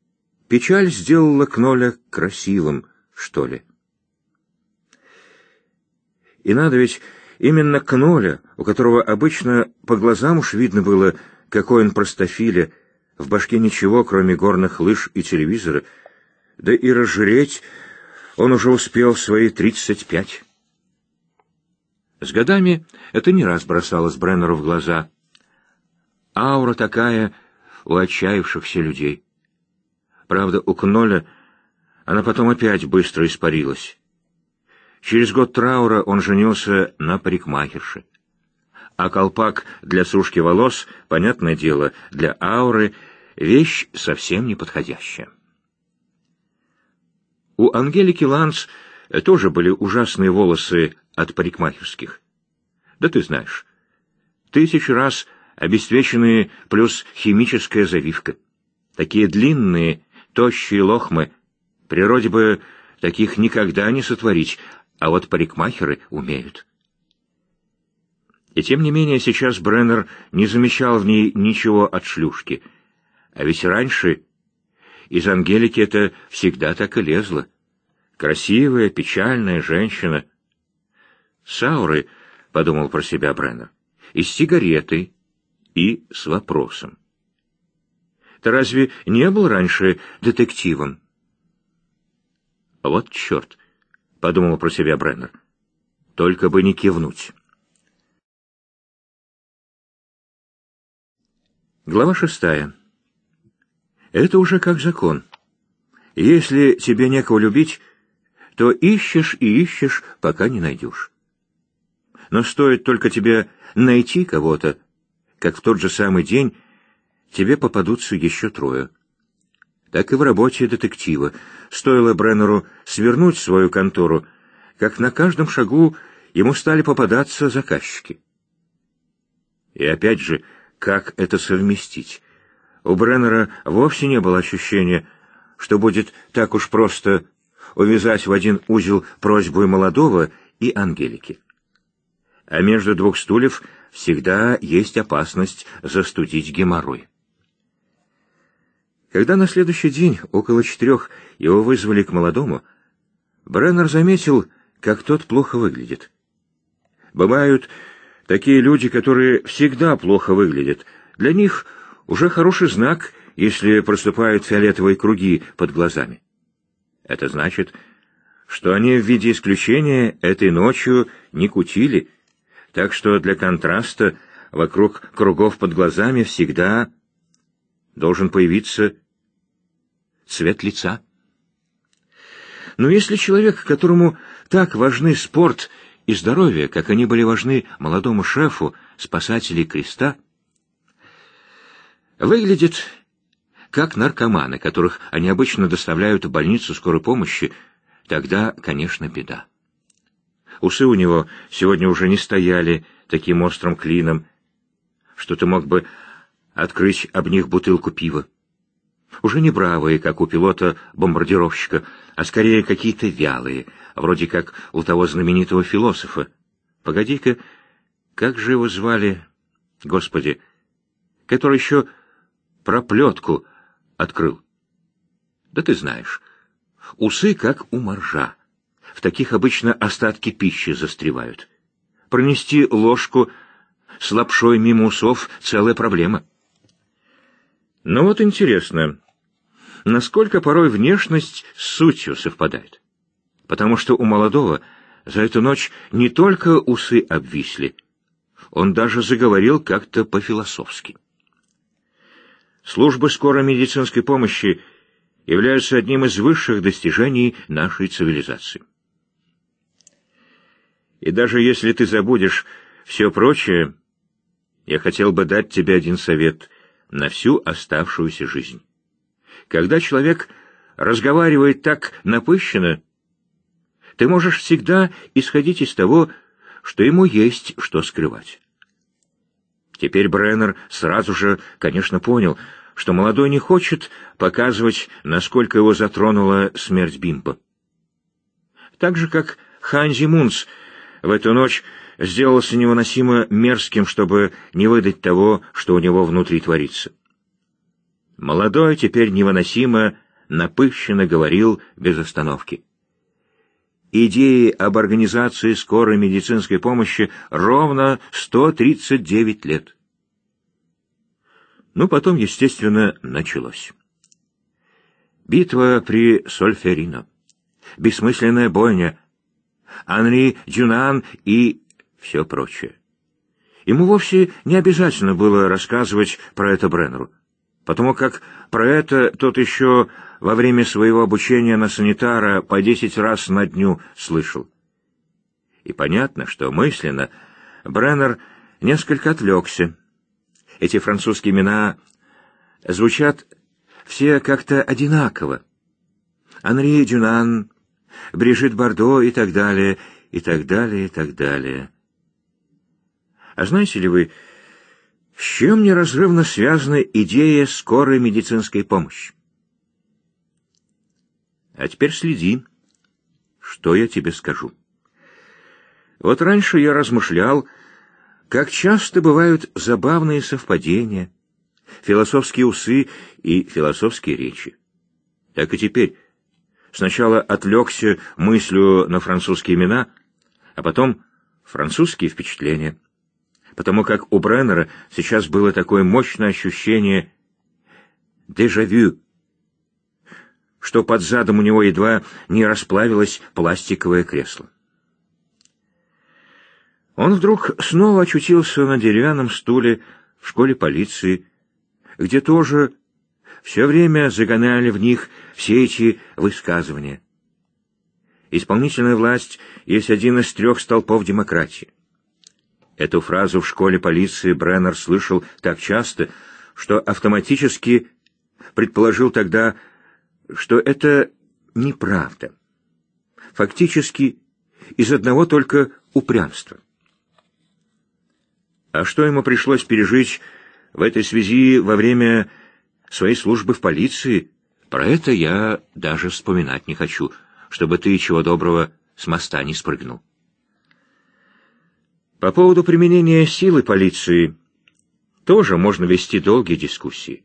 Печаль сделала Кноля красивым, что ли. И надо ведь именно Кноля, у которого обычно по глазам уж видно было, какой он простофиля, в башке ничего, кроме горных лыж и телевизора, да и разжреть он уже успел свои тридцать пять. С годами это не раз бросалось Бреннеру в глаза. Аура такая у отчаявшихся людей. Правда, у Кноля она потом опять быстро испарилась. Через год траура он женился на парикмахерше. А колпак для сушки волос, понятное дело, для ауры — вещь совсем неподходящая. У Ангелики Ланс тоже были ужасные волосы от парикмахерских. Да ты знаешь, тысячу раз обесцвеченные плюс химическая завивка. Такие длинные тощие лохмы. Природе бы таких никогда не сотворить, а вот парикмахеры умеют. И тем не менее сейчас Бреннер не замечал в ней ничего от шлюшки. А ведь раньше из Ангелики это всегда так и лезло. Красивая, печальная женщина. «Сауры», — подумал про себя Бреннер, — «и с сигаретой, и с вопросом». Ты разве не был раньше детективом? Вот черт, — подумал про себя Бреннер. Только бы не кивнуть. Глава шестая. Это уже как закон. Если тебе некого любить, то ищешь и ищешь, пока не найдешь. Но стоит только тебе найти кого-то, как в тот же самый день тебе попадутся еще трое. Так и в работе детектива. Стоило Бреннеру свернуть свою контору, как на каждом шагу ему стали попадаться заказчики. И опять же, как это совместить? У Бреннера вовсе не было ощущения, что будет так уж просто увязать в один узел просьбу и молодого, и Ангелики. А между двух стульев всегда есть опасность застудить геморрой. Когда на следующий день, около четырех, его вызвали к молодому, Бреннер заметил, как тот плохо выглядит. Бывают такие люди, которые всегда плохо выглядят. Для них уже хороший знак, если проступают фиолетовые круги под глазами. Это значит, что они в виде исключения этой ночью не кутили, так что для контраста вокруг кругов под глазами всегда должен появиться цвет лица. Но если человек, которому так важны спорт и здоровье, как они были важны молодому шефу, спасателей креста, выглядит как наркоманы, которых они обычно доставляют в больницу скорой помощи, тогда, конечно, беда. Усы у него сегодня уже не стояли таким острым клином, что ты мог бы открыть об них бутылку пива. Уже не бравые, как у пилота-бомбардировщика, а скорее какие-то вялые, вроде как у того знаменитого философа. Погоди-ка, как же его звали, господи, который еще проплетку открыл? Да ты знаешь, усы как у моржа. В таких обычно остатки пищи застревают. Пронести ложку с лапшой мимо усов — целая проблема. — но ну вот интересно, насколько порой внешность с сутью совпадает. Потому что у молодого за эту ночь не только усы обвисли, он даже заговорил как-то по-философски. Службы скорой медицинской помощи являются одним из высших достижений нашей цивилизации. И даже если ты забудешь все прочее, я хотел бы дать тебе один совет — на всю оставшуюся жизнь. Когда человек разговаривает так напыщенно, ты можешь всегда исходить из того, что ему есть что скрывать. Теперь Бреннер сразу же, конечно, понял, что молодой не хочет показывать, насколько его затронула смерть Бимпа. Так же, как Ханзи Мунс в эту ночь сделался невыносимо мерзким, чтобы не выдать того, что у него внутри творится. Молодой теперь невыносимо напыщенно говорил без остановки. Идеи об организации скорой медицинской помощи ровно 139 лет. Ну, потом, естественно, началось. Битва при Сольферино. Бессмысленная бойня. Анри Дюнан и все прочее. Ему вовсе не обязательно было рассказывать про это Бреннеру, потому как про это тот еще во время своего обучения на санитара по десять раз на дню слышал. И понятно, что мысленно Бреннер несколько отвлекся. Эти французские имена звучат все как-то одинаково. Анри Дюнан, Брижит Бордо и так далее, и так далее, и так далее. А знаете ли вы, с чем неразрывно связана идея скорой медицинской помощи? А теперь следи, что я тебе скажу. Вот раньше я размышлял, как часто бывают забавные совпадения, философские усы и философские речи. Так и теперь. Сначала отвлекся мыслью на французские имена, а потом французские впечатления потому как у Бреннера сейчас было такое мощное ощущение дежавю, что под задом у него едва не расплавилось пластиковое кресло. Он вдруг снова очутился на деревянном стуле в школе полиции, где тоже все время загоняли в них все эти высказывания. Исполнительная власть есть один из трех столпов демократии. Эту фразу в школе полиции Бреннер слышал так часто, что автоматически предположил тогда, что это неправда. Фактически из одного только упрямства. А что ему пришлось пережить в этой связи во время своей службы в полиции, про это я даже вспоминать не хочу, чтобы ты чего доброго с моста не спрыгнул. По поводу применения силы полиции тоже можно вести долгие дискуссии.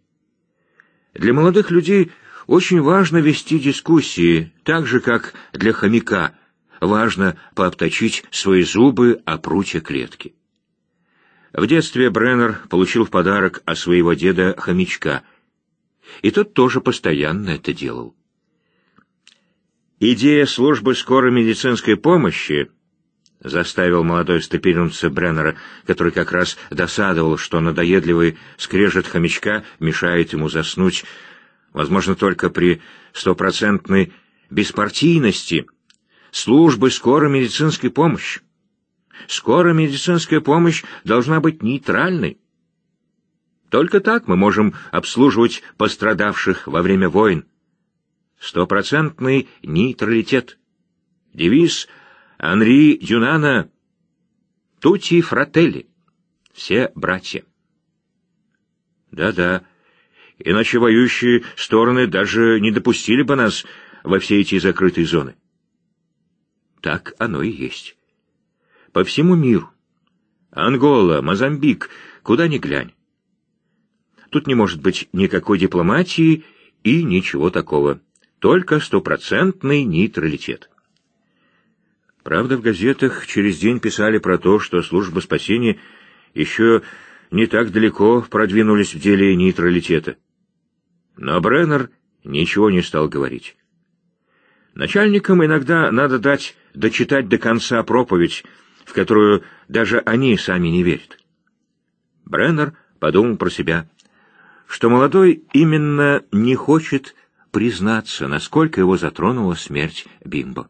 Для молодых людей очень важно вести дискуссии, так же, как для хомяка важно пообточить свои зубы о прутья клетки. В детстве Бреннер получил в подарок от своего деда хомячка, и тот тоже постоянно это делал. Идея службы скорой медицинской помощи — заставил молодой стопилинца Бреннера, который как раз досадовал, что надоедливый скрежет хомячка мешает ему заснуть, возможно, только при стопроцентной беспартийности, службы скорой медицинской помощи. Скорая медицинская помощь должна быть нейтральной. Только так мы можем обслуживать пострадавших во время войн. Стопроцентный нейтралитет. Девиз Анри Юнана, Тути Фрателли, все братья. Да-да, иначе воюющие стороны даже не допустили бы нас во все эти закрытые зоны. Так оно и есть. По всему миру. Ангола, Мозамбик, куда ни глянь. Тут не может быть никакой дипломатии и ничего такого. Только стопроцентный нейтралитет. Правда, в газетах через день писали про то, что служба спасения еще не так далеко продвинулись в деле нейтралитета. Но Бреннер ничего не стал говорить. Начальникам иногда надо дать дочитать до конца проповедь, в которую даже они сами не верят. Бреннер подумал про себя, что молодой именно не хочет признаться, насколько его затронула смерть Бимбо.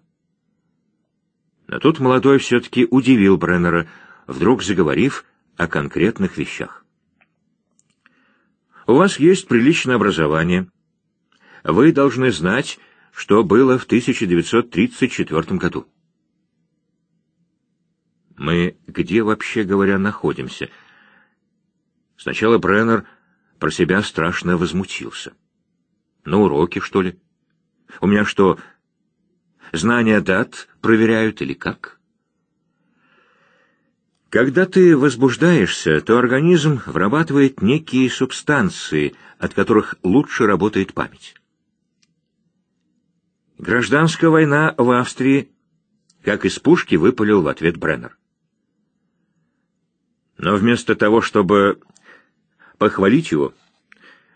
Но а тут молодой все-таки удивил Бреннера, вдруг заговорив о конкретных вещах. «У вас есть приличное образование. Вы должны знать, что было в 1934 году». «Мы где, вообще говоря, находимся?» Сначала Бреннер про себя страшно возмутился. «На уроке, что ли? У меня что, Знания дат проверяют или как? Когда ты возбуждаешься, то организм вырабатывает некие субстанции, от которых лучше работает память. Гражданская война в Австрии, как из пушки выпалил в ответ Бреннер. Но вместо того, чтобы похвалить его,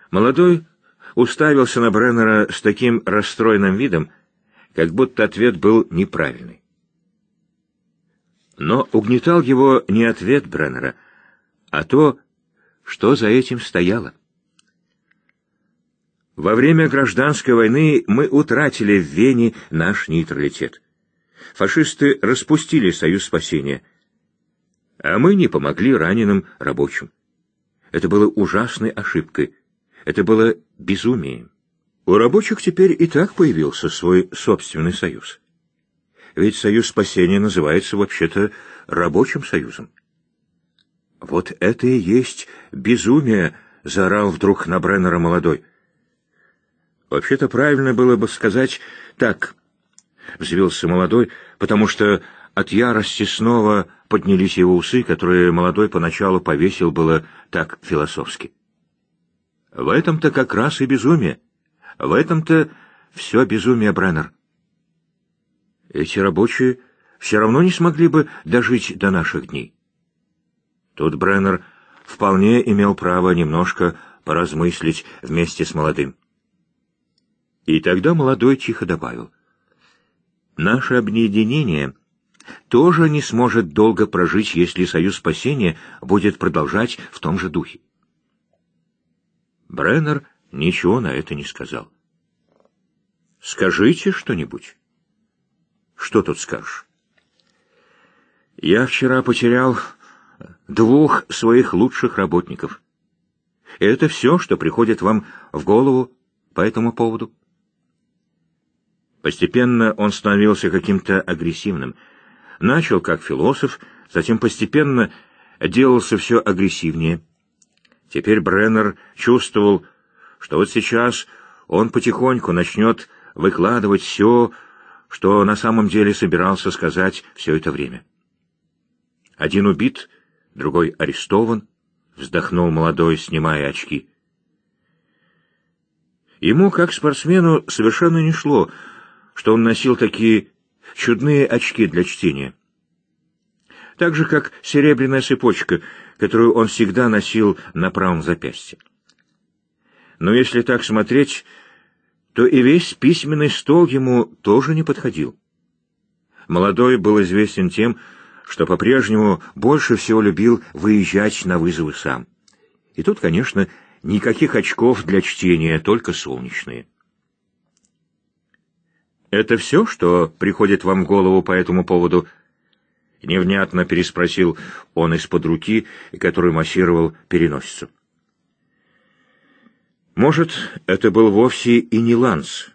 молодой уставился на Бреннера с таким расстроенным видом, как будто ответ был неправильный. Но угнетал его не ответ Бреннера, а то, что за этим стояло. Во время гражданской войны мы утратили в Вене наш нейтралитет. Фашисты распустили Союз спасения, а мы не помогли раненым рабочим. Это было ужасной ошибкой, это было безумием. У рабочих теперь и так появился свой собственный союз. Ведь союз спасения называется вообще-то рабочим союзом. «Вот это и есть безумие!» — заорал вдруг на Бреннера молодой. «Вообще-то правильно было бы сказать так», — взвился молодой, потому что от ярости снова поднялись его усы, которые молодой поначалу повесил было так философски. «В этом-то как раз и безумие». В этом-то все безумие Бреннер. Эти рабочие все равно не смогли бы дожить до наших дней. Тут Бреннер вполне имел право немножко поразмыслить вместе с молодым. И тогда молодой тихо добавил. «Наше объединение тоже не сможет долго прожить, если Союз спасения будет продолжать в том же духе». Бреннер ничего на это не сказал. «Скажите что-нибудь». «Что тут скажешь?» «Я вчера потерял двух своих лучших работников. Это все, что приходит вам в голову по этому поводу?» Постепенно он становился каким-то агрессивным. Начал как философ, затем постепенно делался все агрессивнее. Теперь Бреннер чувствовал, что вот сейчас он потихоньку начнет выкладывать все, что на самом деле собирался сказать все это время. Один убит, другой арестован, вздохнул молодой, снимая очки. Ему, как спортсмену, совершенно не шло, что он носил такие чудные очки для чтения. Так же, как серебряная цепочка, которую он всегда носил на правом запястье. Но если так смотреть, то и весь письменный стол ему тоже не подходил. Молодой был известен тем, что по-прежнему больше всего любил выезжать на вызовы сам. И тут, конечно, никаких очков для чтения, только солнечные. «Это все, что приходит вам в голову по этому поводу?» Невнятно переспросил он из-под руки, который массировал переносицу. Может, это был вовсе и не Ланс.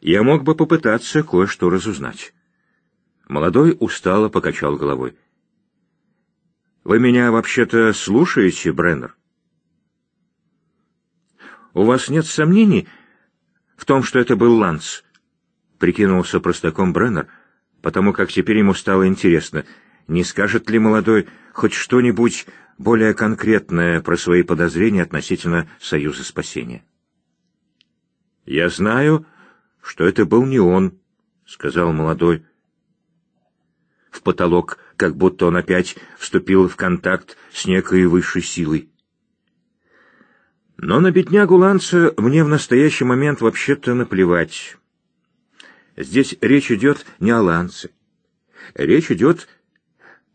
Я мог бы попытаться кое-что разузнать. Молодой устало покачал головой. «Вы меня вообще-то слушаете, Бреннер?» «У вас нет сомнений в том, что это был Ланс?» Прикинулся простаком Бреннер, потому как теперь ему стало интересно, не скажет ли молодой хоть что-нибудь более конкретное про свои подозрения относительно Союза спасения. «Я знаю, что это был не он», — сказал молодой. В потолок, как будто он опять вступил в контакт с некой высшей силой. Но на беднягу Ланца мне в настоящий момент вообще-то наплевать. Здесь речь идет не о Ланце. Речь идет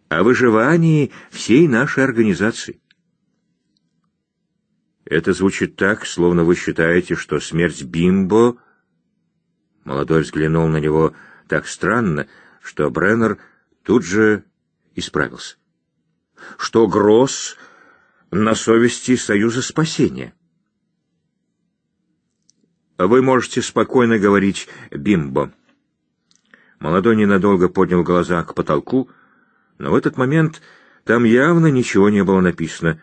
о выживании всей нашей организации. Это звучит так, словно вы считаете, что смерть Бимбо... Молодой взглянул на него так странно, что Бреннер тут же исправился. Что Гросс на совести Союза спасения. Вы можете спокойно говорить «Бимбо». Молодой ненадолго поднял глаза к потолку, — но в этот момент там явно ничего не было написано,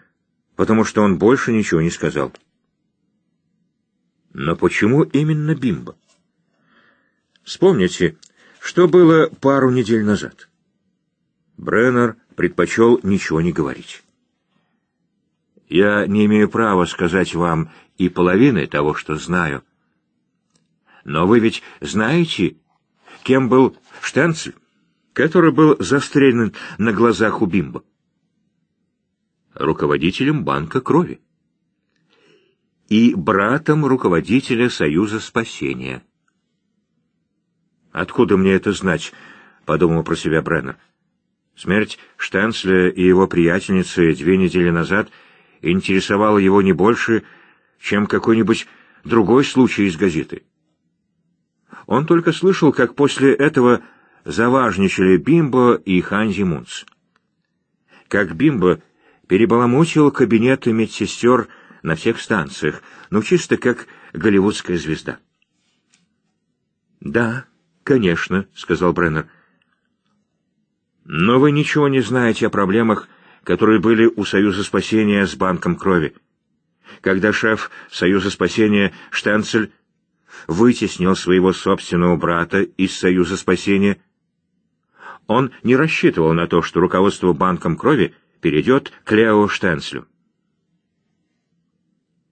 потому что он больше ничего не сказал. Но почему именно Бимба? Вспомните, что было пару недель назад. Бреннер предпочел ничего не говорить. Я не имею права сказать вам и половины того, что знаю. Но вы ведь знаете, кем был Штенцель? который был застрелен на глазах у Бимба. Руководителем банка крови. И братом руководителя Союза спасения. «Откуда мне это знать?» — подумал про себя Бреннер. Смерть Штанцля и его приятельницы две недели назад интересовала его не больше, чем какой-нибудь другой случай из газеты. Он только слышал, как после этого заважничали Бимбо и Ханзи Мунц. Как Бимбо перебаламутил кабинеты медсестер на всех станциях, ну чисто как голливудская звезда. «Да, конечно», — сказал Бреннер. «Но вы ничего не знаете о проблемах, которые были у Союза спасения с банком крови, когда шеф Союза спасения Штенцель вытеснил своего собственного брата из Союза спасения, он не рассчитывал на то, что руководство банком крови перейдет к Лео Штенслю.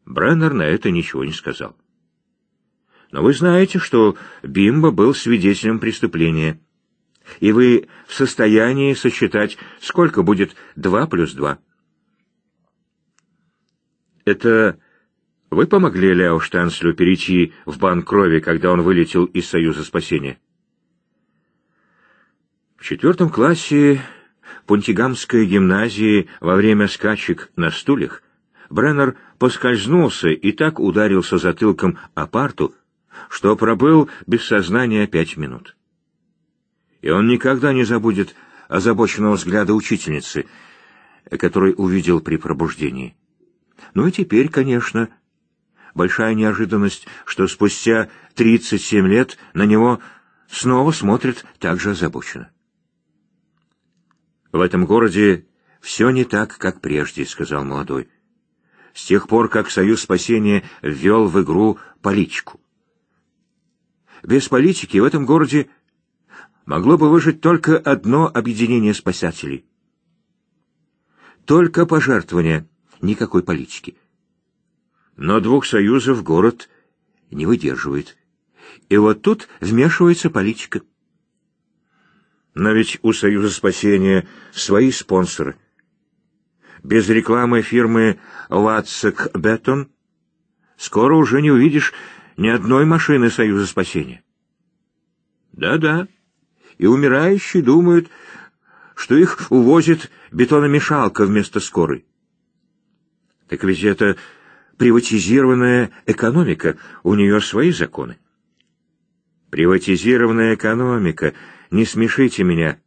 Бреннер на это ничего не сказал. Но вы знаете, что Бимба был свидетелем преступления, и вы в состоянии сосчитать, сколько будет два плюс два. Это вы помогли Лео Штанслю перейти в банк крови, когда он вылетел из Союза спасения? В четвертом классе Пунтигамской гимназии во время скачек на стульях Бреннер поскользнулся и так ударился затылком о парту, что пробыл без сознания пять минут. И он никогда не забудет озабоченного взгляда учительницы, который увидел при пробуждении. Ну и теперь, конечно, большая неожиданность, что спустя 37 лет на него снова смотрит так же озабоченно. В этом городе все не так, как прежде, — сказал молодой. С тех пор, как Союз спасения ввел в игру политику. Без политики в этом городе могло бы выжить только одно объединение спасателей. Только пожертвования, никакой политики. Но двух союзов город не выдерживает. И вот тут вмешивается политика. Но ведь у Союза спасения свои спонсоры. Без рекламы фирмы «Лацек Бетон скоро уже не увидишь ни одной машины Союза спасения. Да-да, и умирающие думают, что их увозит бетономешалка вместо скорой. Так ведь это приватизированная экономика, у нее свои законы. Приватизированная экономика — не смешите меня.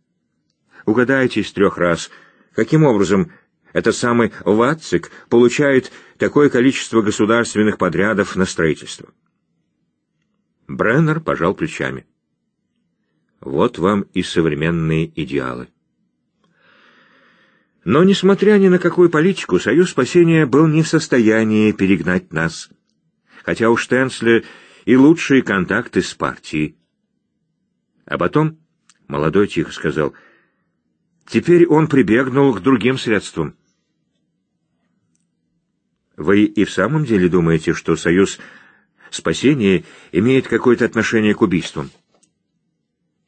Угадайте из трех раз, каким образом этот самый Вацик получает такое количество государственных подрядов на строительство. Бреннер пожал плечами. Вот вам и современные идеалы. Но, несмотря ни на какую политику, Союз спасения был не в состоянии перегнать нас, хотя у Штенцля и лучшие контакты с партией. А потом Молодой тихо сказал. Теперь он прибегнул к другим средствам. Вы и в самом деле думаете, что союз спасения имеет какое-то отношение к убийствам?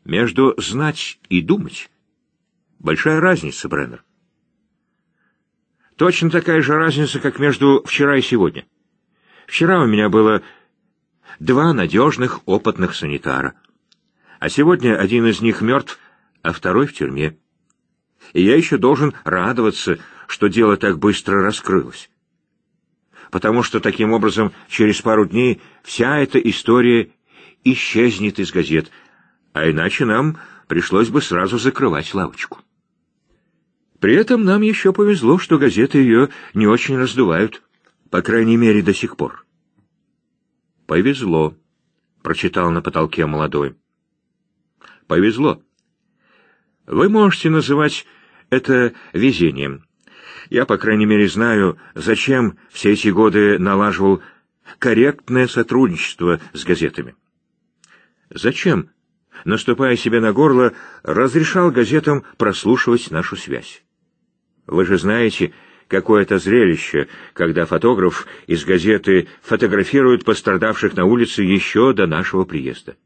Между знать и думать большая разница, Бреннер. Точно такая же разница, как между вчера и сегодня. Вчера у меня было два надежных опытных санитара — а сегодня один из них мертв, а второй в тюрьме. И я еще должен радоваться, что дело так быстро раскрылось. Потому что таким образом через пару дней вся эта история исчезнет из газет, а иначе нам пришлось бы сразу закрывать лавочку. При этом нам еще повезло, что газеты ее не очень раздувают, по крайней мере, до сих пор. «Повезло», — прочитал на потолке молодой. Повезло. Вы можете называть это везением. Я, по крайней мере, знаю, зачем все эти годы налаживал корректное сотрудничество с газетами. Зачем, наступая себе на горло, разрешал газетам прослушивать нашу связь? Вы же знаете, какое это зрелище, когда фотограф из газеты фотографирует пострадавших на улице еще до нашего приезда.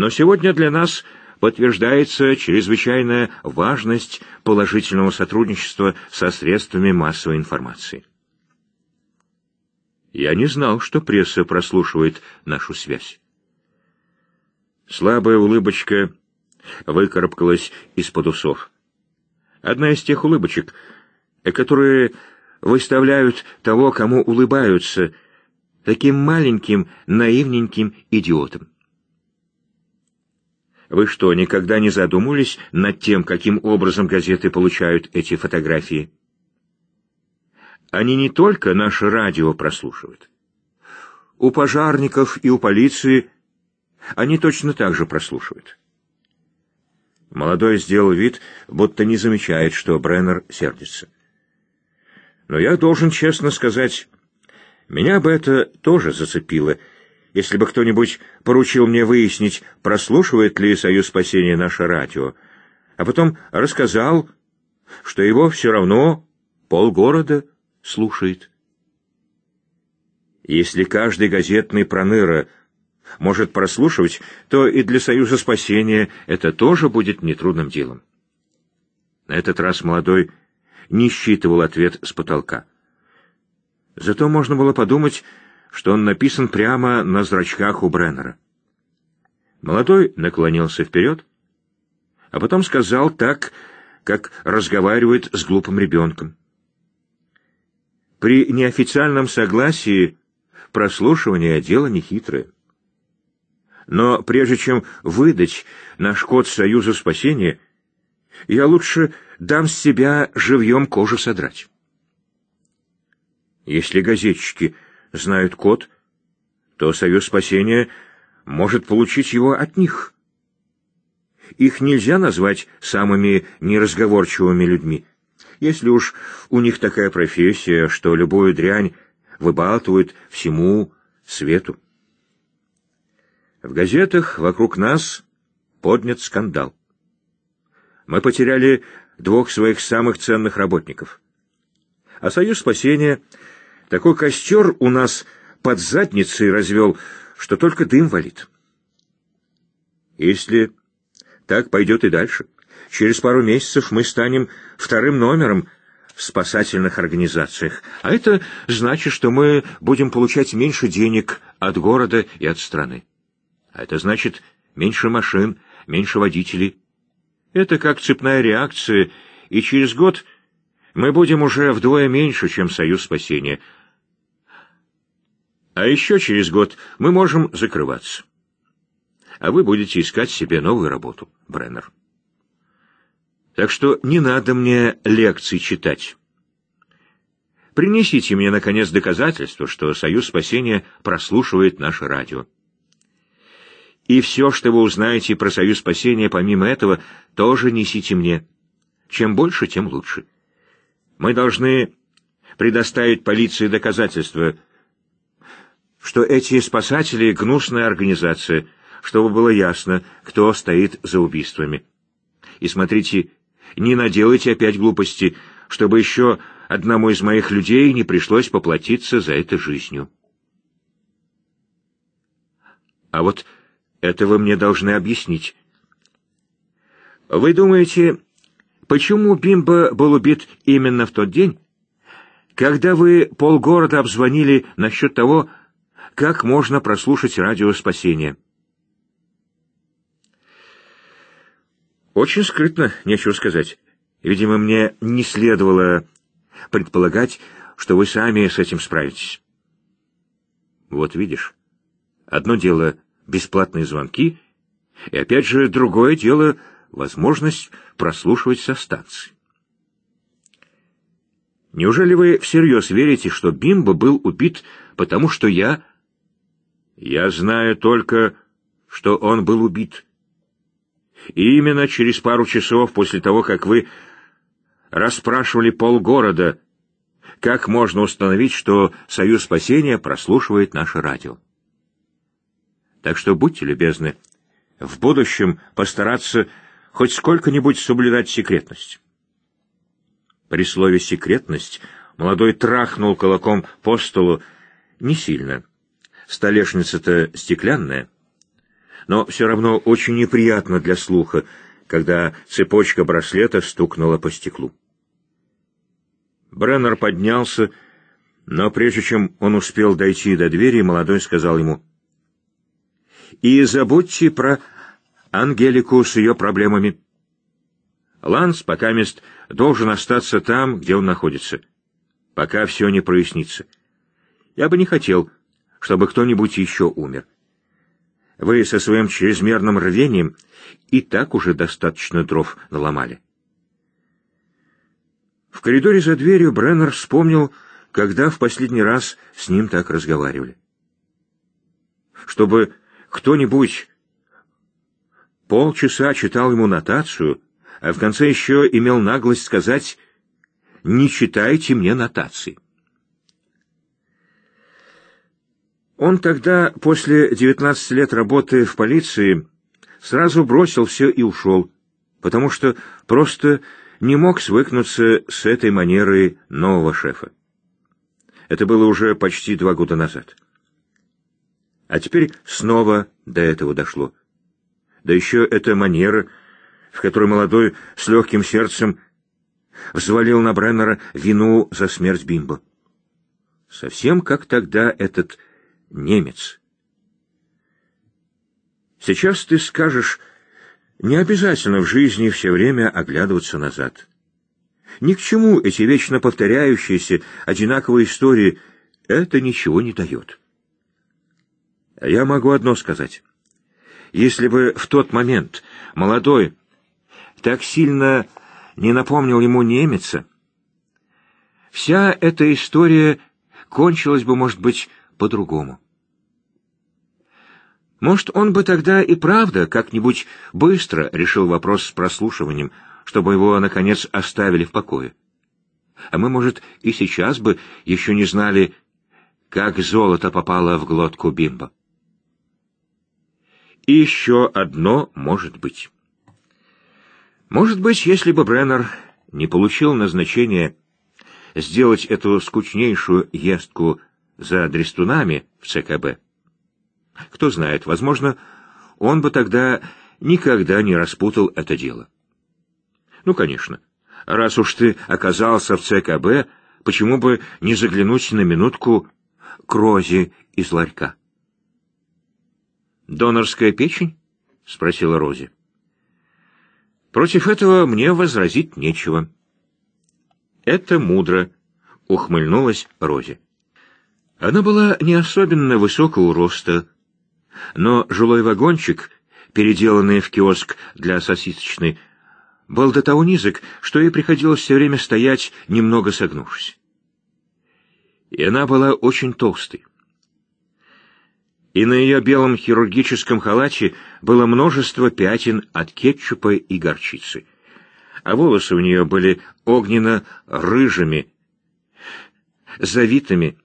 Но сегодня для нас подтверждается чрезвычайная важность положительного сотрудничества со средствами массовой информации. Я не знал, что пресса прослушивает нашу связь. Слабая улыбочка выкарабкалась из-под усов. Одна из тех улыбочек, которые выставляют того, кому улыбаются, таким маленьким, наивненьким идиотом. Вы что, никогда не задумывались над тем, каким образом газеты получают эти фотографии? Они не только наше радио прослушивают. У пожарников и у полиции они точно так же прослушивают. Молодой сделал вид, будто не замечает, что Бреннер сердится. Но я должен честно сказать, меня бы это тоже зацепило — если бы кто-нибудь поручил мне выяснить, прослушивает ли Союз спасения наше радио, а потом рассказал, что его все равно полгорода слушает. Если каждый газетный проныра может прослушивать, то и для Союза спасения это тоже будет нетрудным делом. На этот раз молодой не считывал ответ с потолка. Зато можно было подумать, что он написан прямо на зрачках у Бреннера. Молодой наклонился вперед, а потом сказал так, как разговаривает с глупым ребенком. При неофициальном согласии прослушивание — дело нехитрое. Но прежде чем выдать наш код Союза спасения, я лучше дам с себя живьем кожу содрать. Если газетчики — знают код, то Союз спасения может получить его от них. Их нельзя назвать самыми неразговорчивыми людьми. Если уж у них такая профессия, что любую дрянь выбалтывают всему свету. В газетах вокруг нас поднят скандал. Мы потеряли двух своих самых ценных работников. А Союз спасения — такой костер у нас под задницей развел, что только дым валит. Если так пойдет и дальше, через пару месяцев мы станем вторым номером в спасательных организациях, а это значит, что мы будем получать меньше денег от города и от страны. А это значит меньше машин, меньше водителей. Это как цепная реакция, и через год мы будем уже вдвое меньше, чем Союз спасения — а еще через год мы можем закрываться. А вы будете искать себе новую работу, Бреннер. Так что не надо мне лекций читать. Принесите мне, наконец, доказательство, что Союз спасения прослушивает наше радио. И все, что вы узнаете про Союз спасения, помимо этого, тоже несите мне. Чем больше, тем лучше. Мы должны предоставить полиции доказательства, что эти спасатели — гнусная организация, чтобы было ясно, кто стоит за убийствами. И смотрите, не наделайте опять глупости, чтобы еще одному из моих людей не пришлось поплатиться за это жизнью. А вот это вы мне должны объяснить. Вы думаете, почему Бимба был убит именно в тот день, когда вы полгорода обзвонили насчет того, как можно прослушать радио спасения. Очень скрытно, нечего сказать. Видимо, мне не следовало предполагать, что вы сами с этим справитесь. Вот видишь, одно дело — бесплатные звонки, и опять же другое дело — возможность прослушивать со станции. Неужели вы всерьез верите, что Бимбо был убит, потому что я я знаю только, что он был убит. И именно через пару часов после того, как вы расспрашивали полгорода, как можно установить, что Союз спасения прослушивает наше радио. Так что будьте любезны, в будущем постараться хоть сколько-нибудь соблюдать секретность. При слове «секретность» молодой трахнул кулаком по столу не сильно — Столешница-то стеклянная. Но все равно очень неприятно для слуха, когда цепочка браслета стукнула по стеклу. Бреннер поднялся, но прежде чем он успел дойти до двери, молодой сказал ему, «И забудьте про Ангелику с ее проблемами. Ланс, пока мест, должен остаться там, где он находится, пока все не прояснится. Я бы не хотел, чтобы кто-нибудь еще умер. Вы со своим чрезмерным рвением и так уже достаточно дров наломали. В коридоре за дверью Бреннер вспомнил, когда в последний раз с ним так разговаривали. Чтобы кто-нибудь полчаса читал ему нотацию, а в конце еще имел наглость сказать «Не читайте мне нотации». Он тогда, после 19 лет работы в полиции, сразу бросил все и ушел, потому что просто не мог свыкнуться с этой манерой нового шефа. Это было уже почти два года назад. А теперь снова до этого дошло. Да еще эта манера, в которой молодой с легким сердцем взвалил на Бреннера вину за смерть Бимба, Совсем как тогда этот немец. Сейчас ты скажешь, не обязательно в жизни все время оглядываться назад. Ни к чему эти вечно повторяющиеся, одинаковые истории. Это ничего не дает. Я могу одно сказать. Если бы в тот момент молодой так сильно не напомнил ему немеца, вся эта история кончилась бы, может быть, по-другому. Может, он бы тогда и правда как-нибудь быстро решил вопрос с прослушиванием, чтобы его, наконец, оставили в покое. А мы, может, и сейчас бы еще не знали, как золото попало в глотку Бимба. И еще одно может быть. Может быть, если бы Бреннер не получил назначение сделать эту скучнейшую ездку за Дрестунами в ЦКБ. Кто знает, возможно, он бы тогда никогда не распутал это дело. Ну, конечно, раз уж ты оказался в ЦКБ, почему бы не заглянуть на минутку к Розе из ларька? «Донорская печень?» — спросила Рози. «Против этого мне возразить нечего». «Это мудро», — ухмыльнулась Рози. Она была не особенно высокого роста, но жилой вагончик, переделанный в киоск для сосисочной, был до того низок, что ей приходилось все время стоять, немного согнувшись. И она была очень толстой. И на ее белом хирургическом халате было множество пятен от кетчупа и горчицы, а волосы у нее были огненно-рыжими, завитыми,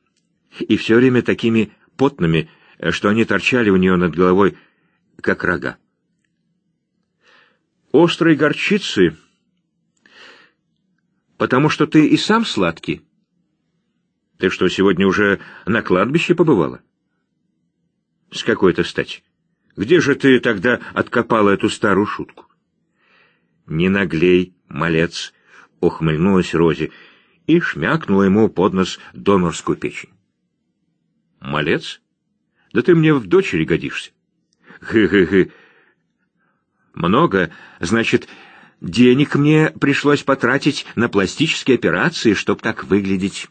и все время такими потными, э, что они торчали у нее над головой, как рога. Острой горчицы, потому что ты и сам сладкий. Ты что, сегодня уже на кладбище побывала? С какой-то стать? Где же ты тогда откопала эту старую шутку? Не наглей, малец, — ухмыльнулась Рози и шмякнула ему под нос донорскую печень. Малец? Да ты мне в дочери годишься. Хы-хы-хы. Много, значит, денег мне пришлось потратить на пластические операции, чтоб так выглядеть.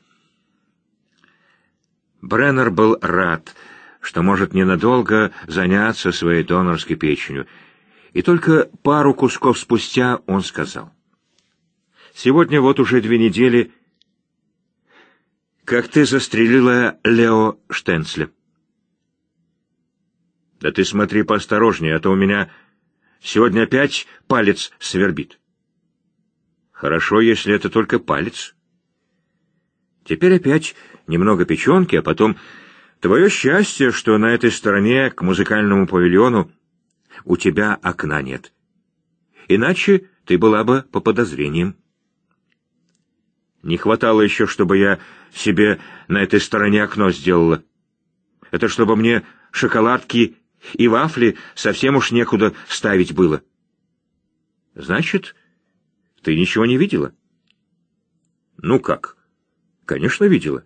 Бреннер был рад, что может ненадолго заняться своей донорской печенью, и только пару кусков спустя он сказал. «Сегодня вот уже две недели как ты застрелила Лео Штенцля. Да ты смотри поосторожнее, а то у меня сегодня опять палец свербит. Хорошо, если это только палец. Теперь опять немного печенки, а потом твое счастье, что на этой стороне к музыкальному павильону у тебя окна нет. Иначе ты была бы по подозрениям. Не хватало еще, чтобы я себе на этой стороне окно сделала. Это чтобы мне шоколадки и вафли совсем уж некуда ставить было. Значит, ты ничего не видела? Ну как? Конечно, видела.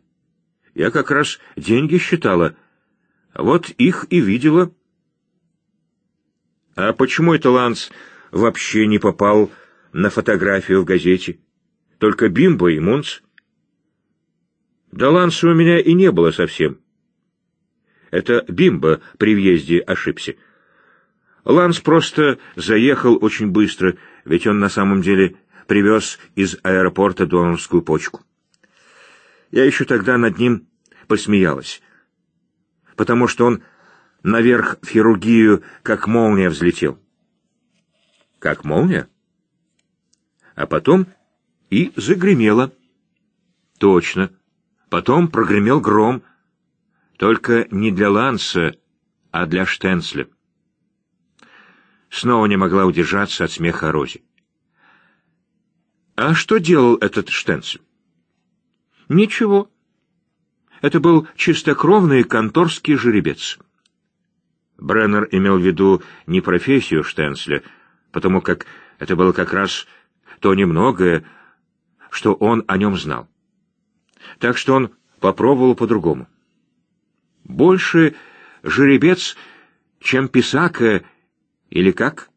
Я как раз деньги считала. Вот их и видела. А почему это Ланс вообще не попал на фотографию в газете? только Бимбо и Мунц. Даланса у меня и не было совсем. Это Бимбо при въезде ошибся. Ланс просто заехал очень быстро, ведь он на самом деле привез из аэропорта донорскую почку. Я еще тогда над ним посмеялась, потому что он наверх в хирургию как молния взлетел. Как молния? А потом и загремело. Точно. Потом прогремел гром. Только не для Ланса, а для Штенцля. Снова не могла удержаться от смеха Рози. А что делал этот Штенцель? Ничего. Это был чистокровный конторский жеребец. Бреннер имел в виду не профессию Штенцля, потому как это было как раз то немногое, что он о нем знал. Так что он попробовал по-другому. Больше жеребец, чем писака, или как?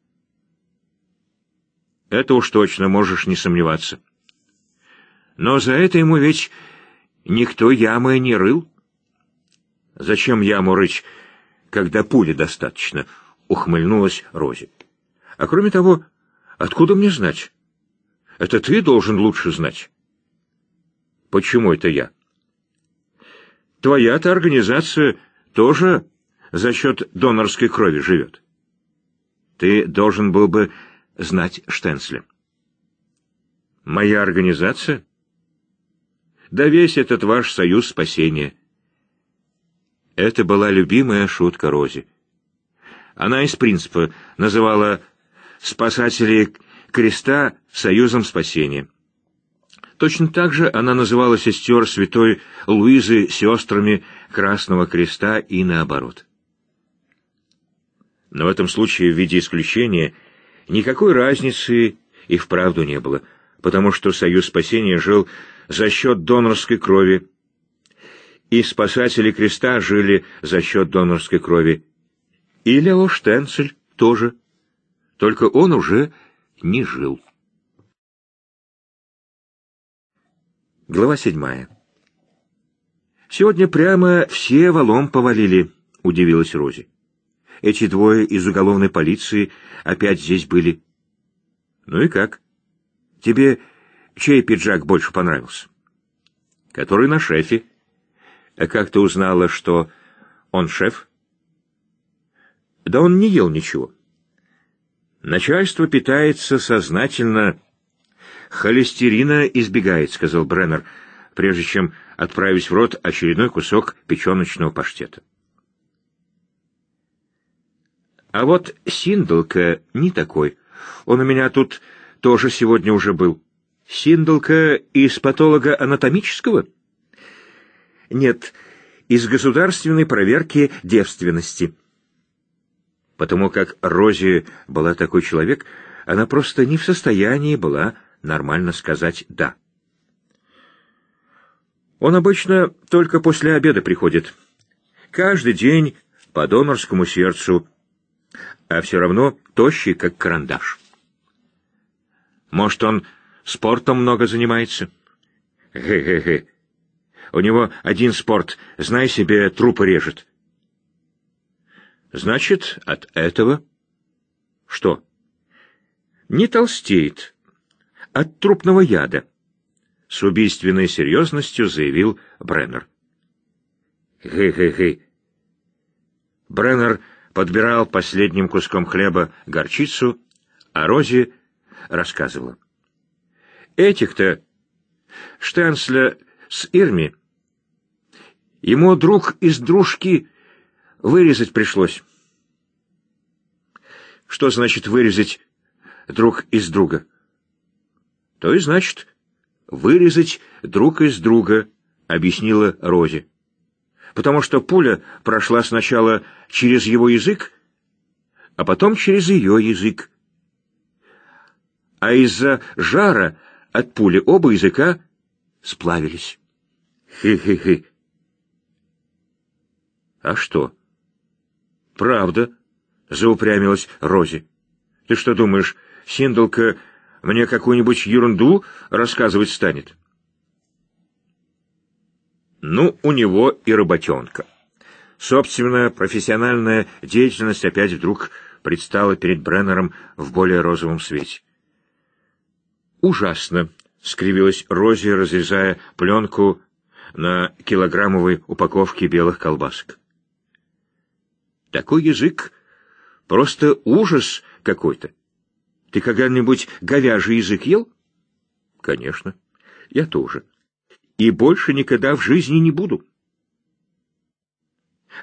Это уж точно, можешь не сомневаться. Но за это ему ведь никто ямы не рыл. Зачем яму рыть, когда пули достаточно? Ухмыльнулась Рози. А кроме того, откуда мне знать? Это ты должен лучше знать. Почему это я? Твоя-то организация тоже за счет донорской крови живет. Ты должен был бы знать Штенсли. Моя организация? Да весь этот ваш союз спасения. Это была любимая шутка Рози. Она из принципа называла спасателей креста союзом спасения. Точно так же она называла сестер святой Луизы сестрами Красного Креста и наоборот. Но в этом случае в виде исключения никакой разницы и вправду не было, потому что Союз Спасения жил за счет донорской крови, и спасатели креста жили за счет донорской крови, и Лео Штенцель тоже, только он уже не жил. Глава седьмая. «Сегодня прямо все валом повалили», — удивилась Рози. «Эти двое из уголовной полиции опять здесь были». «Ну и как? Тебе чей пиджак больше понравился?» «Который на шефе». «А как ты узнала, что он шеф?» «Да он не ел ничего». Начальство питается сознательно. Холестерина избегает, сказал Бреннер, прежде чем отправить в рот очередной кусок печеночного паштета. А вот Синдалка не такой. Он у меня тут тоже сегодня уже был. Синдалка из патолога анатомического? Нет, из государственной проверки девственности потому как Рози была такой человек, она просто не в состоянии была нормально сказать «да». Он обычно только после обеда приходит. Каждый день по донорскому сердцу, а все равно тощий, как карандаш. Может, он спортом много занимается? Хе-хе-хе. У него один спорт, знай себе, трупы режет. Значит, от этого... Что? Не толстеет. От трупного яда. С убийственной серьезностью заявил Бреннер. Хы-хы-хы. Бреннер подбирал последним куском хлеба горчицу, а Рози рассказывала. Этих-то Штенсля с Ирми. Ему друг из дружки Вырезать пришлось. Что значит вырезать друг из друга? То и значит вырезать друг из друга, объяснила Рози. Потому что пуля прошла сначала через его язык, а потом через ее язык. А из-за жара от пули оба языка сплавились. Хи-хи-хи. А что? «Правда?» — заупрямилась Рози. «Ты что думаешь, Синдалка мне какую-нибудь ерунду рассказывать станет?» Ну, у него и работенка. Собственно, профессиональная деятельность опять вдруг предстала перед Бреннером в более розовом свете. «Ужасно!» — скривилась Рози, разрезая пленку на килограммовой упаковке белых колбасок. Такой язык — просто ужас какой-то. Ты когда-нибудь говяжий язык ел? Конечно. Я тоже. И больше никогда в жизни не буду.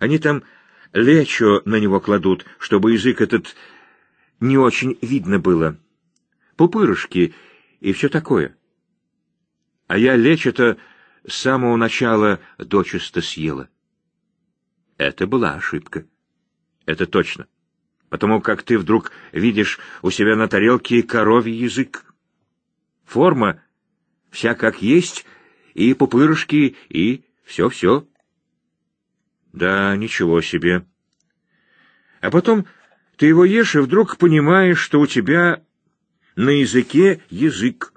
Они там лечо на него кладут, чтобы язык этот не очень видно было. Пупырышки и все такое. А я лечо это с самого начала дочисто съела. Это была ошибка. Это точно. Потому как ты вдруг видишь у себя на тарелке коровий язык. Форма вся как есть, и пупырышки, и все-все. Да, ничего себе. А потом ты его ешь, и вдруг понимаешь, что у тебя на языке язык.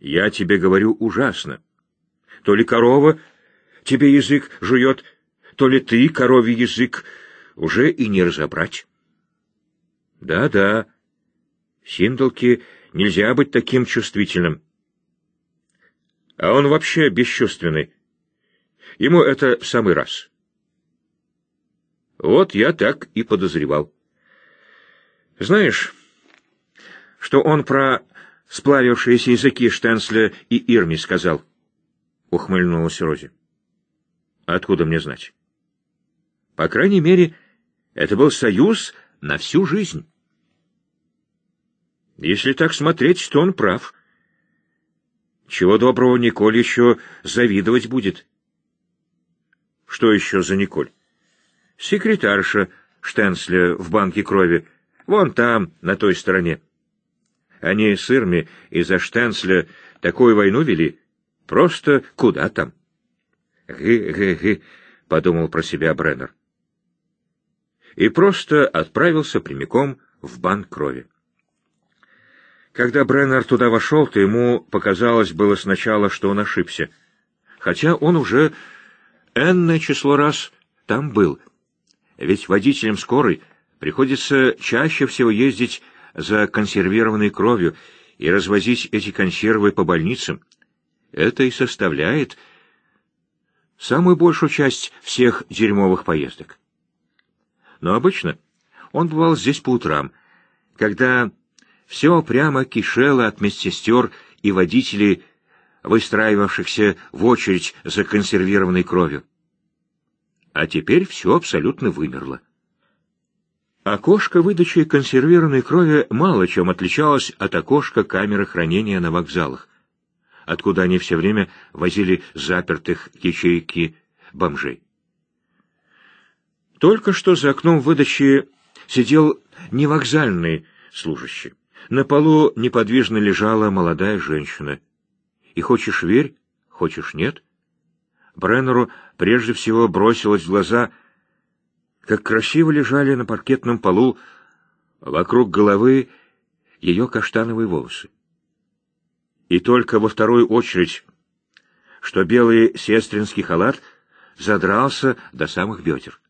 Я тебе говорю ужасно. То ли корова тебе язык жует, то ли ты, коровий язык, уже и не разобрать. Да-да, Синдалки нельзя быть таким чувствительным. А он вообще бесчувственный. Ему это в самый раз. Вот я так и подозревал. Знаешь, что он про сплавившиеся языки Штенсля и Ирми сказал? Ухмыльнулась Рози. Откуда мне знать? По крайней мере, это был союз на всю жизнь. Если так смотреть, то он прав. Чего доброго Николь еще завидовать будет. Что еще за Николь? Секретарша Штенсля в банке крови. Вон там, на той стороне. Они с Ирми из-за Штенсля такую войну вели. Просто куда там? «Гы-гы-гы», — подумал про себя Бреннер и просто отправился прямиком в банк крови. Когда Бреннер туда вошел, то ему показалось было сначала, что он ошибся, хотя он уже энное число раз там был, ведь водителем скорой приходится чаще всего ездить за консервированной кровью и развозить эти консервы по больницам. Это и составляет самую большую часть всех дерьмовых поездок но обычно он бывал здесь по утрам, когда все прямо кишело от медсестер и водителей, выстраивавшихся в очередь за консервированной кровью. А теперь все абсолютно вымерло. Окошко выдачи консервированной крови мало чем отличалось от окошка камеры хранения на вокзалах, откуда они все время возили запертых ячейки бомжей. Только что за окном выдачи сидел невокзальный служащий. На полу неподвижно лежала молодая женщина. И хочешь верь, хочешь нет. Бреннеру прежде всего бросилось в глаза, как красиво лежали на паркетном полу вокруг головы ее каштановые волосы. И только во вторую очередь, что белый сестринский халат задрался до самых бедер.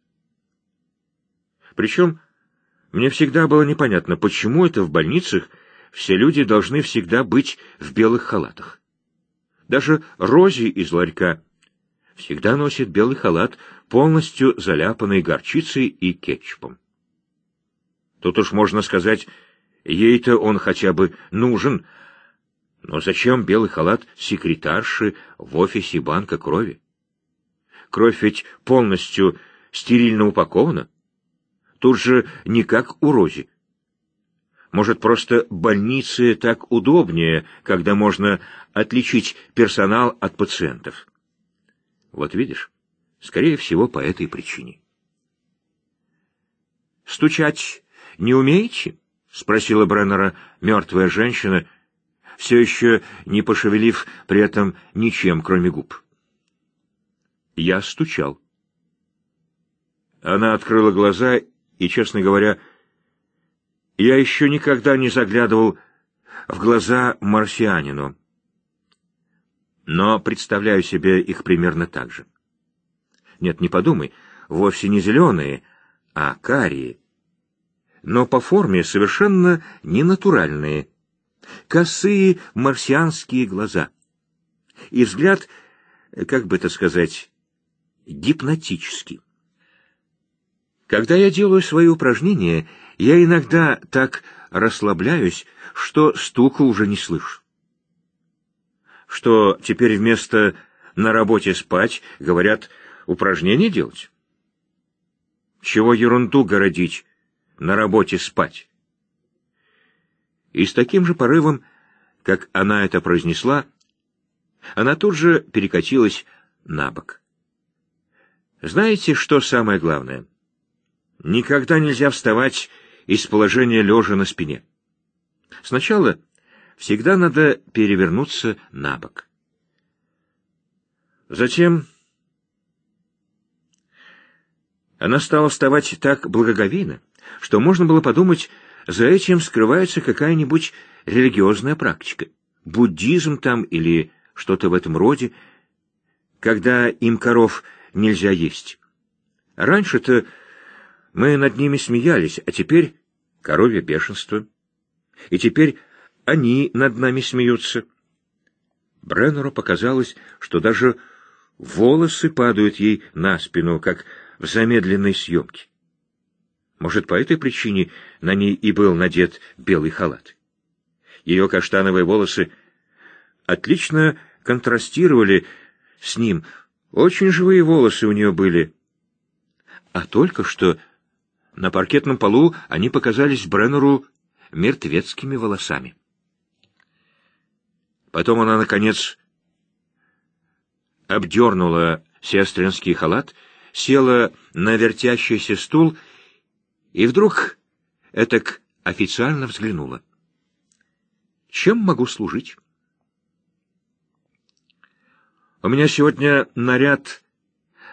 Причем мне всегда было непонятно, почему это в больницах все люди должны всегда быть в белых халатах. Даже Рози из ларька всегда носит белый халат, полностью заляпанный горчицей и кетчупом. Тут уж можно сказать, ей-то он хотя бы нужен, но зачем белый халат секретарши в офисе банка крови? Кровь ведь полностью стерильно упакована тут же не как у Рози. Может, просто больницы так удобнее, когда можно отличить персонал от пациентов? Вот видишь, скорее всего, по этой причине. «Стучать не умеете?» — спросила Бреннера мертвая женщина, все еще не пошевелив при этом ничем, кроме губ. «Я стучал». Она открыла глаза и, честно говоря, я еще никогда не заглядывал в глаза марсианину. Но представляю себе их примерно так же. Нет, не подумай, вовсе не зеленые, а карие. Но по форме совершенно ненатуральные. Косые марсианские глаза. И взгляд, как бы это сказать, гипнотический. Когда я делаю свои упражнения, я иногда так расслабляюсь, что стука уже не слышу. Что теперь вместо «на работе спать» говорят «упражнения делать»? Чего ерунду городить, на работе спать? И с таким же порывом, как она это произнесла, она тут же перекатилась на бок. Знаете, что самое главное — Никогда нельзя вставать из положения лежа на спине. Сначала всегда надо перевернуться на бок. Затем она стала вставать так благоговейно, что можно было подумать, за этим скрывается какая-нибудь религиозная практика, буддизм там или что-то в этом роде, когда им коров нельзя есть. Раньше-то мы над ними смеялись, а теперь коровье бешенство. И теперь они над нами смеются. Бреннеру показалось, что даже волосы падают ей на спину, как в замедленной съемке. Может, по этой причине на ней и был надет белый халат. Ее каштановые волосы отлично контрастировали с ним. Очень живые волосы у нее были. А только что на паркетном полу они показались Бреннеру мертвецкими волосами. Потом она, наконец, обдернула сестринский халат, села на вертящийся стул и вдруг этак официально взглянула. «Чем могу служить?» «У меня сегодня наряд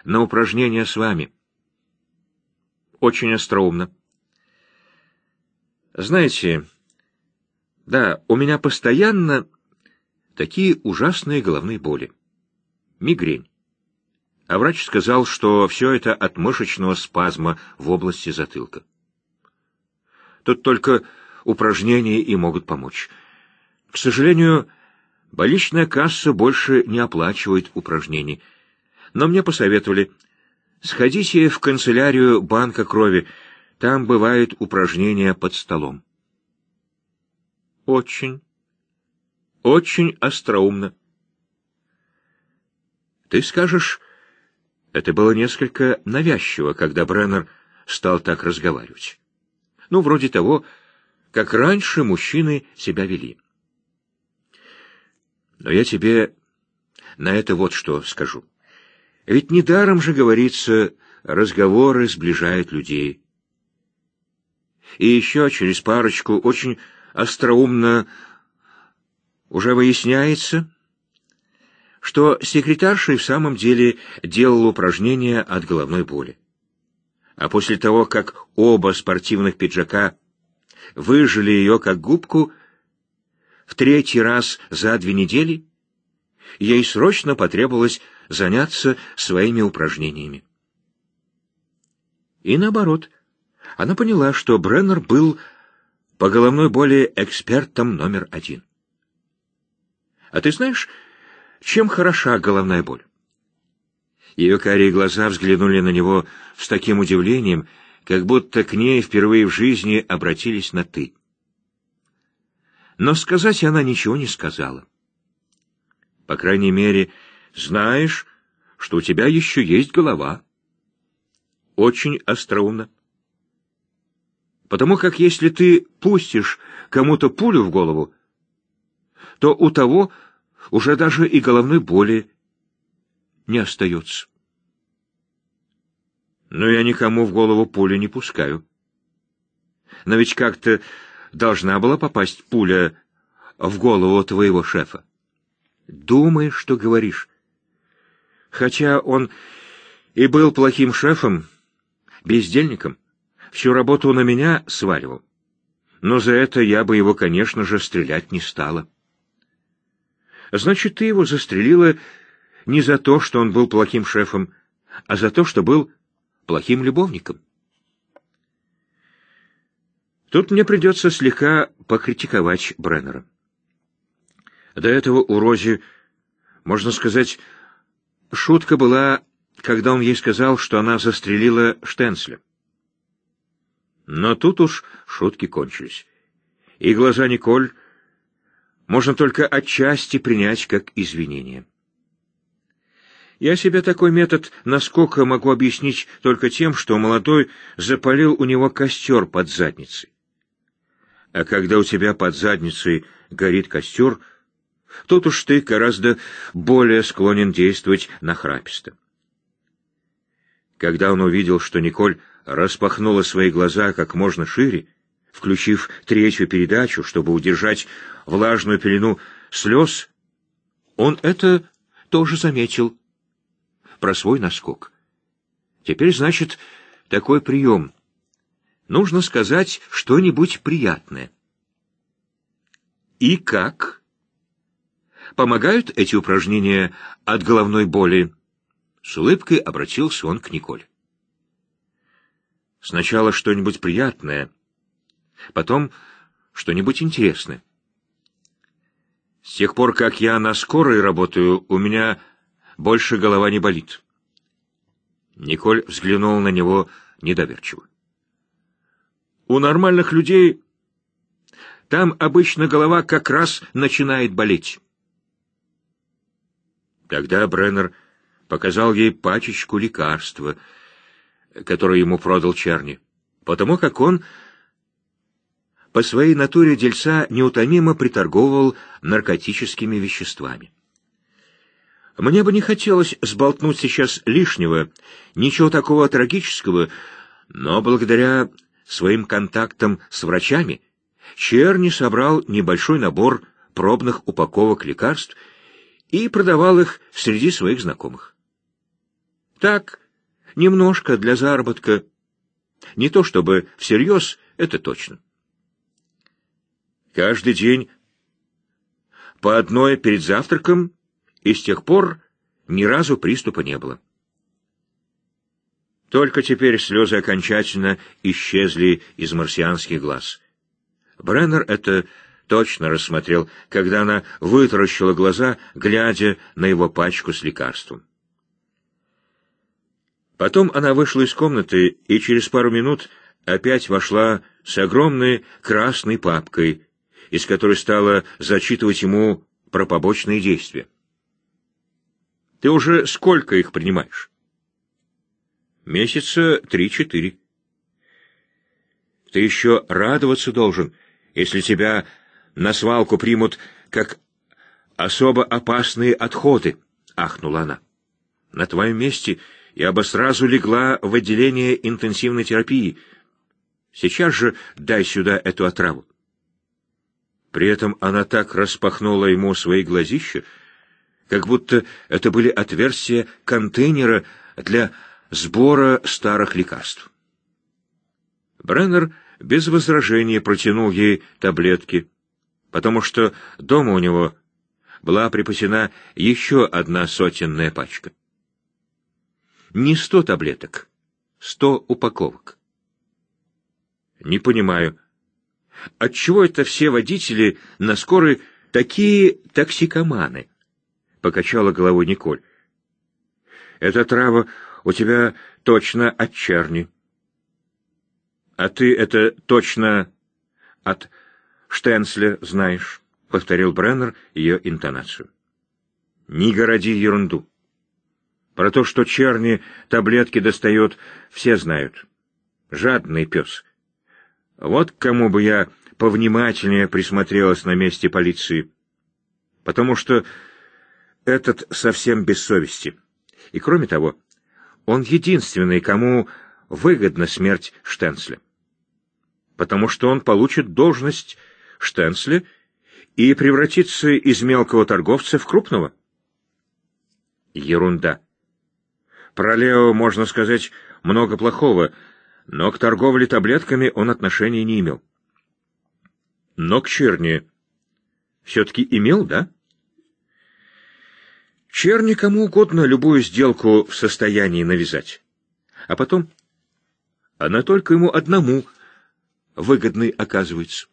на упражнение с вами» очень остроумно. Знаете, да, у меня постоянно такие ужасные головные боли. Мигрень. А врач сказал, что все это от мышечного спазма в области затылка. Тут только упражнения и могут помочь. К сожалению, больничная касса больше не оплачивает упражнений. Но мне посоветовали Сходите в канцелярию банка крови, там бывают упражнения под столом. Очень, очень остроумно. Ты скажешь, это было несколько навязчиво, когда Бреннер стал так разговаривать. Ну, вроде того, как раньше мужчины себя вели. Но я тебе на это вот что скажу. Ведь недаром же говорится, разговоры сближают людей. И еще через парочку очень остроумно уже выясняется, что секретарша и в самом деле делала упражнения от головной боли. А после того, как оба спортивных пиджака выжили ее как губку, в третий раз за две недели — ей срочно потребовалось заняться своими упражнениями. И наоборот, она поняла, что Бреннер был по головной боли экспертом номер один. А ты знаешь, чем хороша головная боль? Ее карие глаза взглянули на него с таким удивлением, как будто к ней впервые в жизни обратились на «ты». Но сказать она ничего не сказала. По крайней мере, знаешь, что у тебя еще есть голова. Очень остроумно. Потому как если ты пустишь кому-то пулю в голову, то у того уже даже и головной боли не остается. Но я никому в голову пули не пускаю. Но ведь как-то должна была попасть пуля в голову твоего шефа. Думай, что говоришь. Хотя он и был плохим шефом, бездельником, всю работу на меня сваливал. Но за это я бы его, конечно же, стрелять не стала. Значит, ты его застрелила не за то, что он был плохим шефом, а за то, что был плохим любовником. Тут мне придется слегка покритиковать Бреннера. До этого у Рози, можно сказать, шутка была, когда он ей сказал, что она застрелила Штенсля. Но тут уж шутки кончились. И глаза Николь можно только отчасти принять как извинение. Я себе такой метод насколько могу объяснить только тем, что молодой запалил у него костер под задницей. А когда у тебя под задницей горит костер — Тут уж ты гораздо более склонен действовать нахраписто. Когда он увидел, что Николь распахнула свои глаза как можно шире, включив третью передачу, чтобы удержать влажную пелену слез, он это тоже заметил. Про свой наскок. Теперь, значит, такой прием. Нужно сказать что-нибудь приятное. И как? Помогают эти упражнения от головной боли?» С улыбкой обратился он к Николь. «Сначала что-нибудь приятное, потом что-нибудь интересное. С тех пор, как я на скорой работаю, у меня больше голова не болит». Николь взглянул на него недоверчиво. «У нормальных людей там обычно голова как раз начинает болеть». Тогда Бреннер показал ей пачечку лекарства, которое ему продал Черни, потому как он по своей натуре дельца неутомимо приторговывал наркотическими веществами. Мне бы не хотелось сболтнуть сейчас лишнего, ничего такого трагического, но благодаря своим контактам с врачами Черни собрал небольшой набор пробных упаковок лекарств — и продавал их среди своих знакомых. Так, немножко для заработка. Не то чтобы всерьез, это точно. Каждый день по одной перед завтраком, и с тех пор ни разу приступа не было. Только теперь слезы окончательно исчезли из марсианских глаз. Бреннер это точно рассмотрел, когда она вытаращила глаза, глядя на его пачку с лекарством. Потом она вышла из комнаты и через пару минут опять вошла с огромной красной папкой, из которой стала зачитывать ему про побочные действия. «Ты уже сколько их принимаешь?» «Месяца три-четыре». «Ты еще радоваться должен, если тебя на свалку примут как особо опасные отходы, — ахнула она. — На твоем месте я бы сразу легла в отделение интенсивной терапии. Сейчас же дай сюда эту отраву. При этом она так распахнула ему свои глазища, как будто это были отверстия контейнера для сбора старых лекарств. Бреннер без возражения протянул ей таблетки — потому что дома у него была припасена еще одна сотенная пачка. Не сто таблеток, сто упаковок. Не понимаю, отчего это все водители на скорой такие токсикоманы? Покачала головой Николь. Эта трава у тебя точно от черни. А ты это точно от Штенсле знаешь», — повторил Бреннер ее интонацию. «Не городи ерунду. Про то, что черни таблетки достает, все знают. Жадный пес. Вот кому бы я повнимательнее присмотрелась на месте полиции. Потому что этот совсем без совести. И кроме того, он единственный, кому выгодна смерть Штенсля. Потому что он получит должность Штенсли и превратиться из мелкого торговца в крупного? Ерунда. Про Лео можно сказать много плохого, но к торговле таблетками он отношения не имел. Но к черни все-таки имел, да? Черни кому угодно любую сделку в состоянии навязать. А потом она только ему одному выгодной оказывается.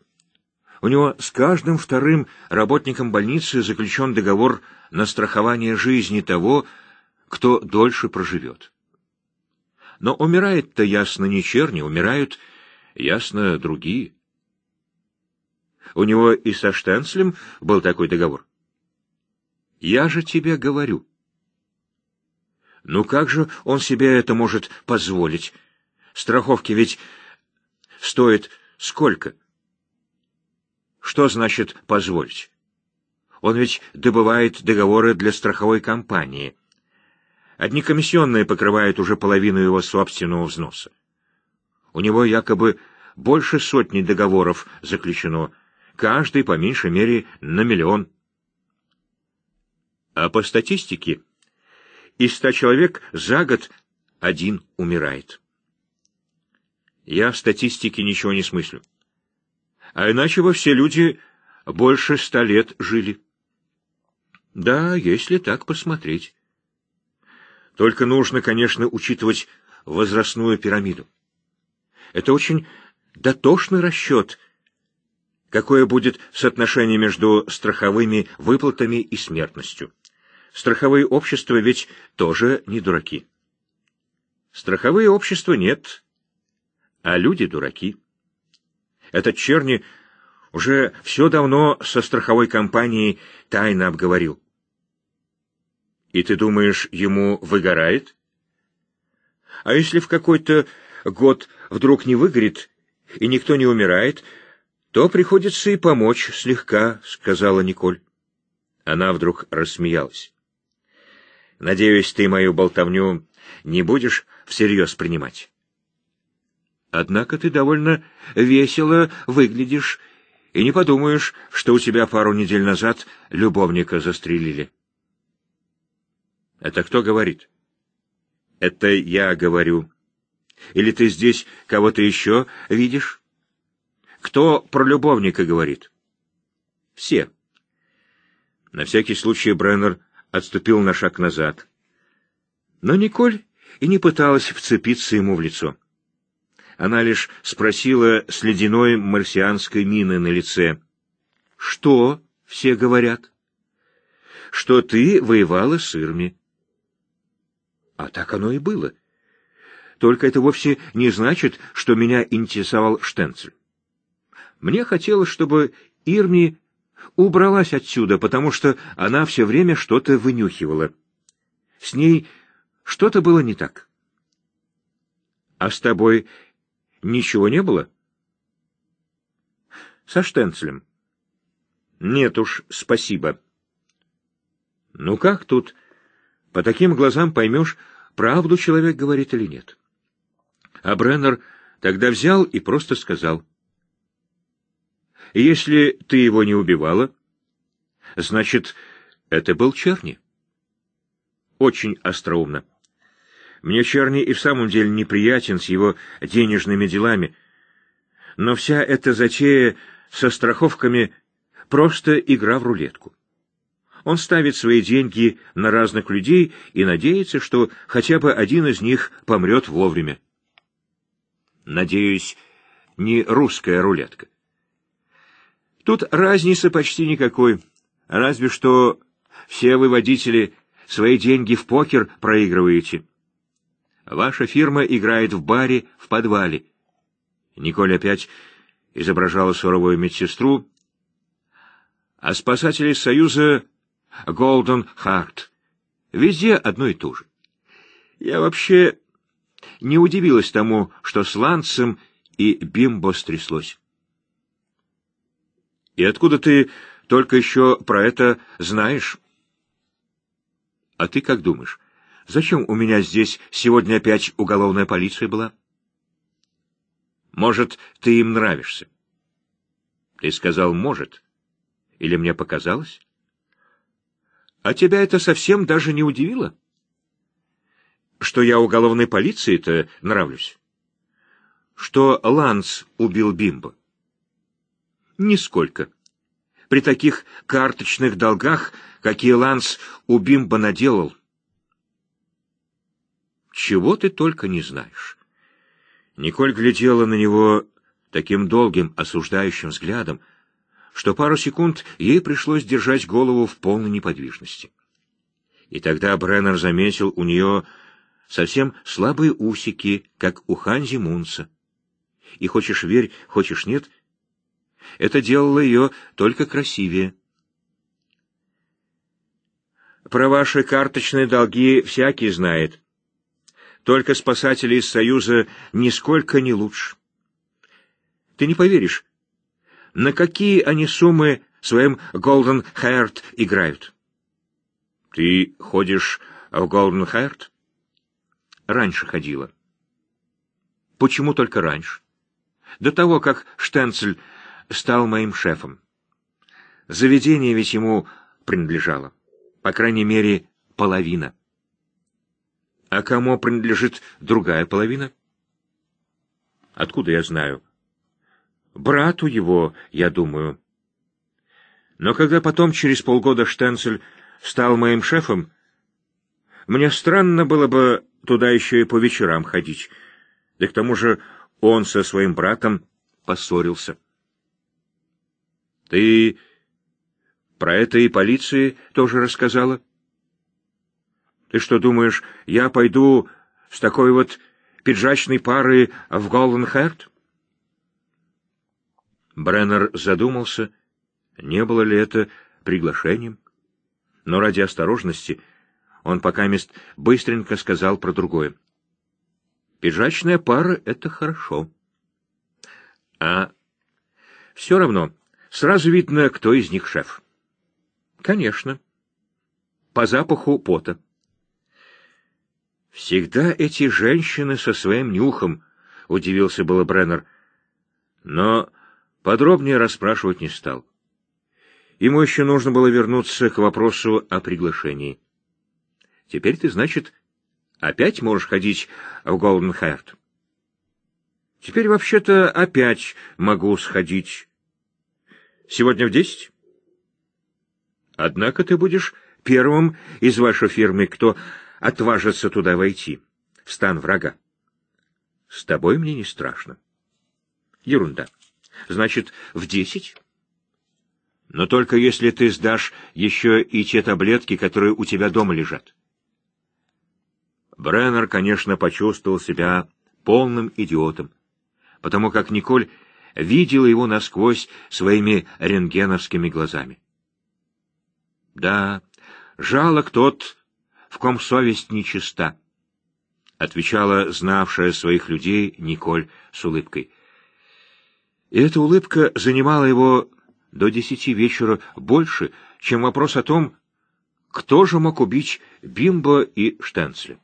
У него с каждым вторым работником больницы заключен договор на страхование жизни того, кто дольше проживет. Но умирает-то, ясно, не черни, умирают, ясно, другие. У него и со Штенцлем был такой договор. Я же тебе говорю. Ну как же он себе это может позволить? Страховки ведь стоят сколько? — что значит «позвольте»? Он ведь добывает договоры для страховой компании. Одни комиссионные покрывают уже половину его собственного взноса. У него якобы больше сотни договоров заключено, каждый по меньшей мере на миллион. А по статистике из ста человек за год один умирает. Я в статистике ничего не смыслю а иначе бы все люди больше ста лет жили. Да, если так посмотреть. Только нужно, конечно, учитывать возрастную пирамиду. Это очень дотошный расчет, какое будет соотношение между страховыми выплатами и смертностью. Страховые общества ведь тоже не дураки. Страховые общества нет, а люди дураки. Этот черни уже все давно со страховой компанией тайно обговорил. И ты думаешь, ему выгорает? А если в какой-то год вдруг не выгорит, и никто не умирает, то приходится и помочь слегка, — сказала Николь. Она вдруг рассмеялась. Надеюсь, ты мою болтовню не будешь всерьез принимать. Однако ты довольно весело выглядишь, и не подумаешь, что у тебя пару недель назад любовника застрелили. — Это кто говорит? — Это я говорю. Или ты здесь кого-то еще видишь? Кто про любовника говорит? — Все. На всякий случай Бреннер отступил на шаг назад. Но Николь и не пыталась вцепиться ему в лицо. — она лишь спросила с ледяной марсианской миной на лице. — Что? — все говорят. — Что ты воевала с Ирми. А так оно и было. Только это вовсе не значит, что меня интересовал Штенцель. Мне хотелось, чтобы Ирми убралась отсюда, потому что она все время что-то вынюхивала. С ней что-то было не так. — А с тобой Ничего не было? Со штенцелем. Нет уж, спасибо. Ну как тут? По таким глазам поймешь, правду человек говорит или нет. А Бреннер тогда взял и просто сказал. Если ты его не убивала, значит, это был Черни. Очень остроумно. Мне Черни и в самом деле неприятен с его денежными делами. Но вся эта затея со страховками — просто игра в рулетку. Он ставит свои деньги на разных людей и надеется, что хотя бы один из них помрет вовремя. Надеюсь, не русская рулетка. Тут разницы почти никакой, разве что все выводители свои деньги в покер проигрываете. Ваша фирма играет в баре в подвале. Николь опять изображала суровую медсестру, а спасатели Союза Голден Харт. Везде одно и то же. Я вообще не удивилась тому, что с Ланцем и Бимбо стряслось. И откуда ты только еще про это знаешь? А ты как думаешь? Зачем у меня здесь сегодня опять уголовная полиция была? Может, ты им нравишься? Ты сказал «может». Или мне показалось? А тебя это совсем даже не удивило? Что я уголовной полиции-то нравлюсь? Что Ланс убил Бимбо? Нисколько. При таких карточных долгах, какие Ланс у Бимбо наделал, чего ты только не знаешь. Николь глядела на него таким долгим, осуждающим взглядом, что пару секунд ей пришлось держать голову в полной неподвижности. И тогда Бреннер заметил у нее совсем слабые усики, как у Ханзи Мунца. И хочешь верь, хочешь нет, это делало ее только красивее. Про ваши карточные долги всякий знает. Только спасатели из Союза нисколько не лучше. Ты не поверишь, на какие они суммы своим Golden Heart играют. Ты ходишь в Golden Heart? Раньше ходила. Почему только раньше? До того, как Штенцель стал моим шефом. Заведение ведь ему принадлежало. По крайней мере, половина. А кому принадлежит другая половина? Откуда я знаю? Брату его, я думаю. Но когда потом, через полгода, Штенцель стал моим шефом, мне странно было бы туда еще и по вечерам ходить. Да к тому же он со своим братом поссорился. — Ты про это и полиции тоже рассказала? — ты что думаешь, я пойду с такой вот пиджачной пары в Голландхерт? Бреннер задумался, не было ли это приглашением. Но ради осторожности он покамест быстренько сказал про другое. «Пиджачная пара — это хорошо». «А все равно, сразу видно, кто из них шеф». «Конечно. По запаху пота». Всегда эти женщины со своим нюхом, — удивился было Бреннер, но подробнее расспрашивать не стал. Ему еще нужно было вернуться к вопросу о приглашении. — Теперь ты, значит, опять можешь ходить в Голденхайрт? — Теперь вообще-то опять могу сходить. — Сегодня в десять? — Однако ты будешь первым из вашей фирмы, кто отважатся туда войти, в стан врага. С тобой мне не страшно. Ерунда. Значит, в десять? Но только если ты сдашь еще и те таблетки, которые у тебя дома лежат. Бреннер, конечно, почувствовал себя полным идиотом, потому как Николь видела его насквозь своими рентгеновскими глазами. Да, жалок тот в ком совесть нечиста, — отвечала знавшая своих людей Николь с улыбкой. И эта улыбка занимала его до десяти вечера больше, чем вопрос о том, кто же мог убить Бимбо и Штенцля.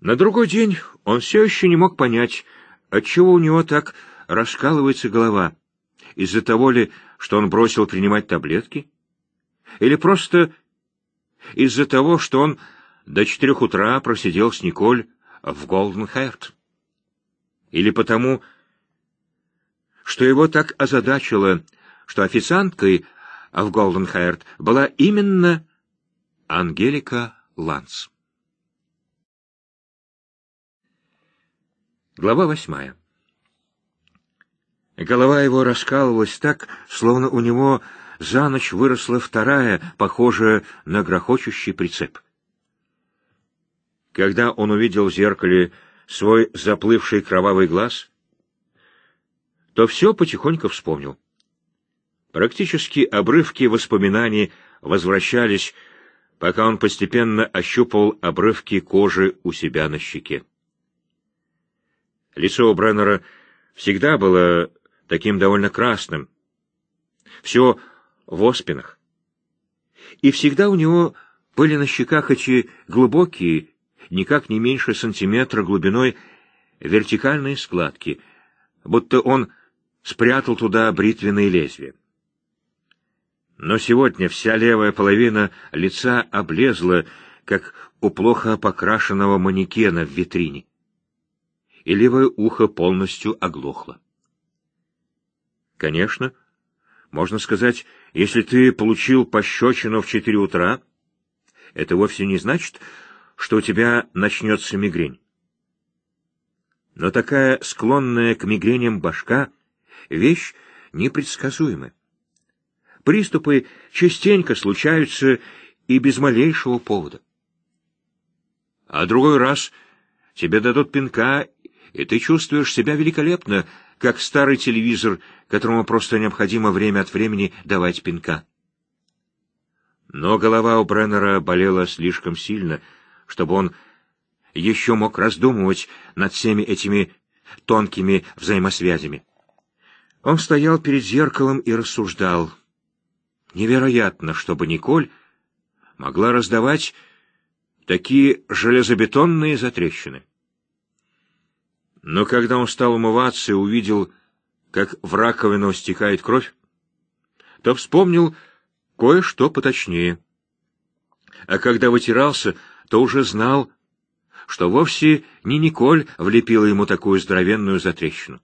На другой день он все еще не мог понять, отчего у него так раскалывается голова, из-за того ли, что он бросил принимать таблетки, или просто из-за того, что он до четырех утра просидел с Николь в Голденхерт. Или потому, что его так озадачило, что официанткой в Голденхерт была именно Ангелика Ланс. Глава восьмая. Голова его раскалывалась так, словно у него за ночь выросла вторая, похожая на грохочущий прицеп. Когда он увидел в зеркале свой заплывший кровавый глаз, то все потихоньку вспомнил. Практически обрывки воспоминаний возвращались, пока он постепенно ощупывал обрывки кожи у себя на щеке. Лицо у Бреннера всегда было таким довольно красным. Все в оспинах. И всегда у него были на щеках эти глубокие, никак не меньше сантиметра глубиной, вертикальные складки, будто он спрятал туда бритвенные лезвия. Но сегодня вся левая половина лица облезла, как у плохо покрашенного манекена в витрине, и левое ухо полностью оглохло. Конечно, — можно сказать, если ты получил пощечину в четыре утра, это вовсе не значит, что у тебя начнется мигрень. Но такая склонная к мигреням башка — вещь непредсказуемая. Приступы частенько случаются и без малейшего повода. А другой раз тебе дадут пинка, и ты чувствуешь себя великолепно — как старый телевизор, которому просто необходимо время от времени давать пинка. Но голова у Бреннера болела слишком сильно, чтобы он еще мог раздумывать над всеми этими тонкими взаимосвязями. Он стоял перед зеркалом и рассуждал. Невероятно, чтобы Николь могла раздавать такие железобетонные затрещины. Но когда он стал умываться и увидел, как в раковину стекает кровь, то вспомнил кое-что поточнее. А когда вытирался, то уже знал, что вовсе не Николь влепила ему такую здоровенную затрещину.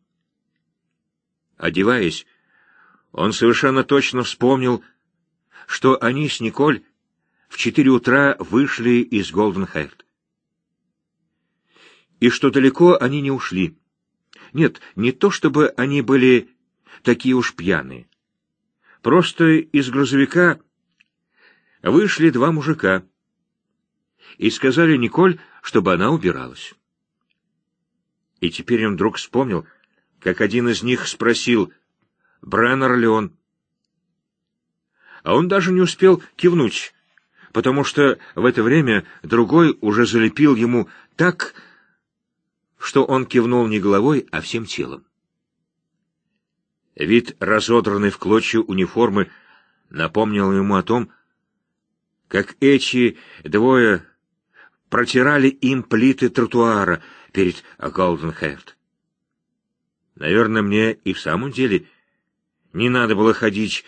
Одеваясь, он совершенно точно вспомнил, что они с Николь в четыре утра вышли из Голденхайрт и что далеко они не ушли. Нет, не то чтобы они были такие уж пьяные. Просто из грузовика вышли два мужика и сказали Николь, чтобы она убиралась. И теперь он вдруг вспомнил, как один из них спросил, Бреннер ли он. А он даже не успел кивнуть, потому что в это время другой уже залепил ему так, что он кивнул не головой, а всем телом. Вид разодранной в клочья униформы напомнил ему о том, как эти двое протирали им плиты тротуара перед Голденхерт. Наверное, мне и в самом деле не надо было ходить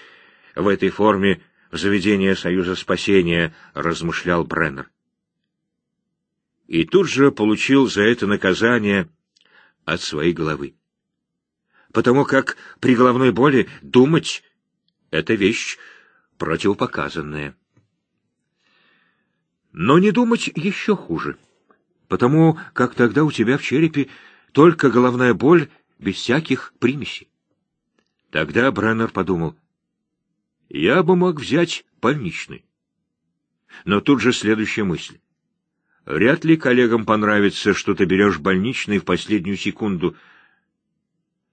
в этой форме в заведение Союза спасения, размышлял Бреннер и тут же получил за это наказание от своей головы. Потому как при головной боли думать — это вещь противопоказанная. Но не думать еще хуже, потому как тогда у тебя в черепе только головная боль без всяких примесей. Тогда Бреннер подумал, я бы мог взять больничный. Но тут же следующая мысль. Вряд ли коллегам понравится, что ты берешь больничный в последнюю секунду.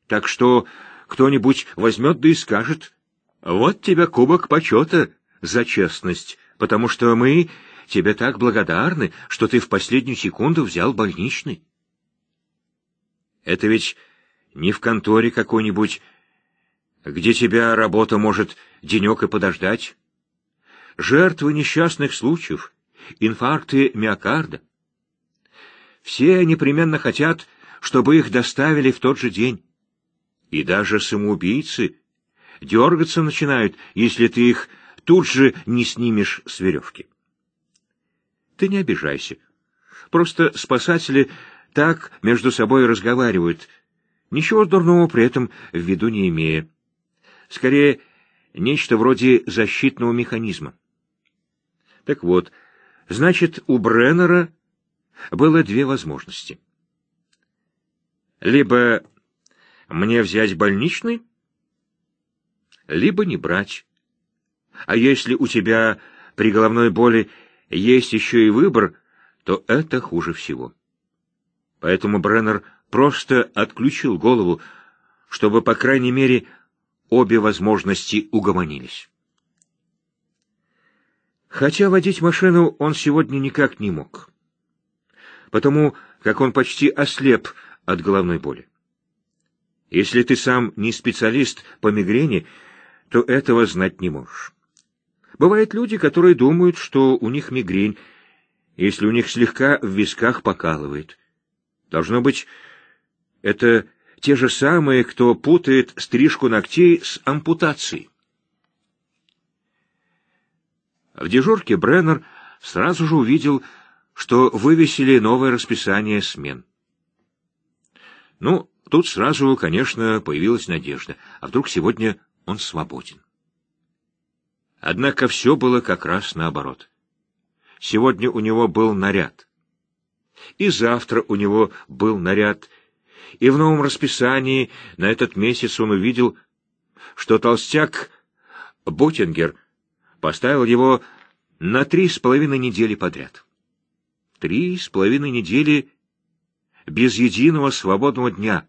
Так что кто-нибудь возьмет да и скажет, «Вот тебе кубок почета за честность, потому что мы тебе так благодарны, что ты в последнюю секунду взял больничный». Это ведь не в конторе какой-нибудь, где тебя работа может денек и подождать. Жертвы несчастных случаев — инфаркты миокарда. Все непременно хотят, чтобы их доставили в тот же день. И даже самоубийцы дергаться начинают, если ты их тут же не снимешь с веревки. Ты не обижайся. Просто спасатели так между собой разговаривают, ничего дурного при этом в виду не имея. Скорее, нечто вроде защитного механизма. Так вот, Значит, у Бреннера было две возможности. Либо мне взять больничный, либо не брать. А если у тебя при головной боли есть еще и выбор, то это хуже всего. Поэтому Бреннер просто отключил голову, чтобы, по крайней мере, обе возможности угомонились. Хотя водить машину он сегодня никак не мог, потому как он почти ослеп от головной боли. Если ты сам не специалист по мигрени, то этого знать не можешь. Бывают люди, которые думают, что у них мигрень, если у них слегка в висках покалывает. Должно быть, это те же самые, кто путает стрижку ногтей с ампутацией. В дежурке Бреннер сразу же увидел, что вывесили новое расписание смен. Ну, тут сразу, конечно, появилась надежда, а вдруг сегодня он свободен. Однако все было как раз наоборот. Сегодня у него был наряд. И завтра у него был наряд. И в новом расписании на этот месяц он увидел, что толстяк Боттингер — поставил его на три с половиной недели подряд. Три с половиной недели без единого свободного дня,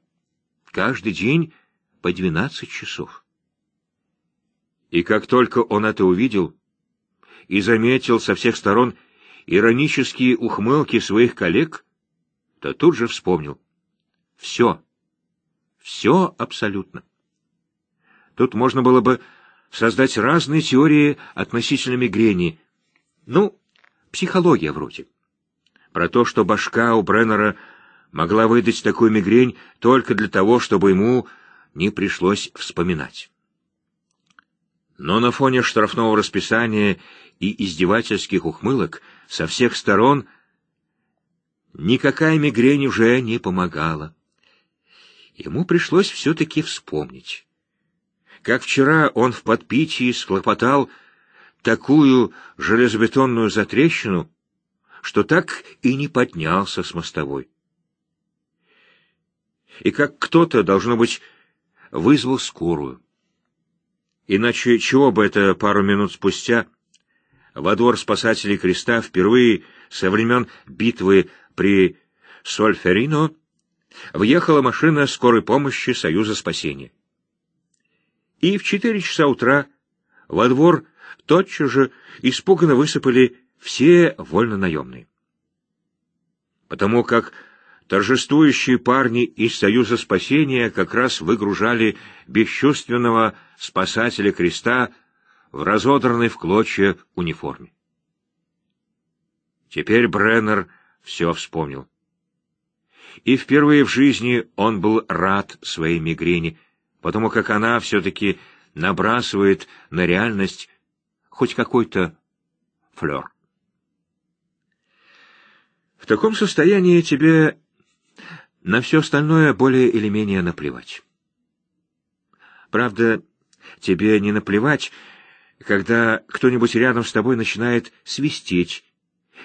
каждый день по двенадцать часов. И как только он это увидел и заметил со всех сторон иронические ухмылки своих коллег, то тут же вспомнил. Все. Все абсолютно. Тут можно было бы создать разные теории относительно мигрени. Ну, психология вроде. Про то, что башка у Бреннера могла выдать такую мигрень только для того, чтобы ему не пришлось вспоминать. Но на фоне штрафного расписания и издевательских ухмылок со всех сторон никакая мигрень уже не помогала. Ему пришлось все-таки вспомнить как вчера он в подпитии схлопотал такую железобетонную затрещину, что так и не поднялся с мостовой. И как кто-то, должно быть, вызвал скорую. Иначе чего бы это пару минут спустя во двор спасателей креста впервые со времен битвы при Сольферино въехала машина скорой помощи Союза спасения и в четыре часа утра во двор тотчас же испуганно высыпали все вольнонаемные. Потому как торжествующие парни из Союза спасения как раз выгружали бесчувственного спасателя креста в разодранной в клочья униформе. Теперь Бреннер все вспомнил. И впервые в жизни он был рад своей мигрени, потому как она все-таки набрасывает на реальность хоть какой-то флер. В таком состоянии тебе на все остальное более или менее наплевать. Правда, тебе не наплевать, когда кто-нибудь рядом с тобой начинает свистеть,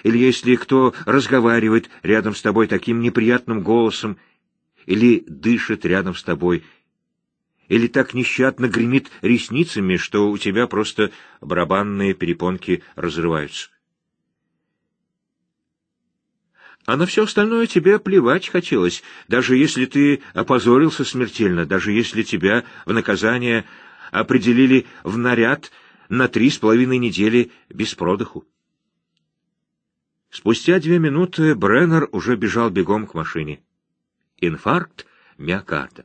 или если кто разговаривает рядом с тобой таким неприятным голосом, или дышит рядом с тобой или так нещадно гремит ресницами, что у тебя просто барабанные перепонки разрываются. А на все остальное тебе плевать хотелось, даже если ты опозорился смертельно, даже если тебя в наказание определили в наряд на три с половиной недели без продыху. Спустя две минуты Бреннер уже бежал бегом к машине. Инфаркт миокарда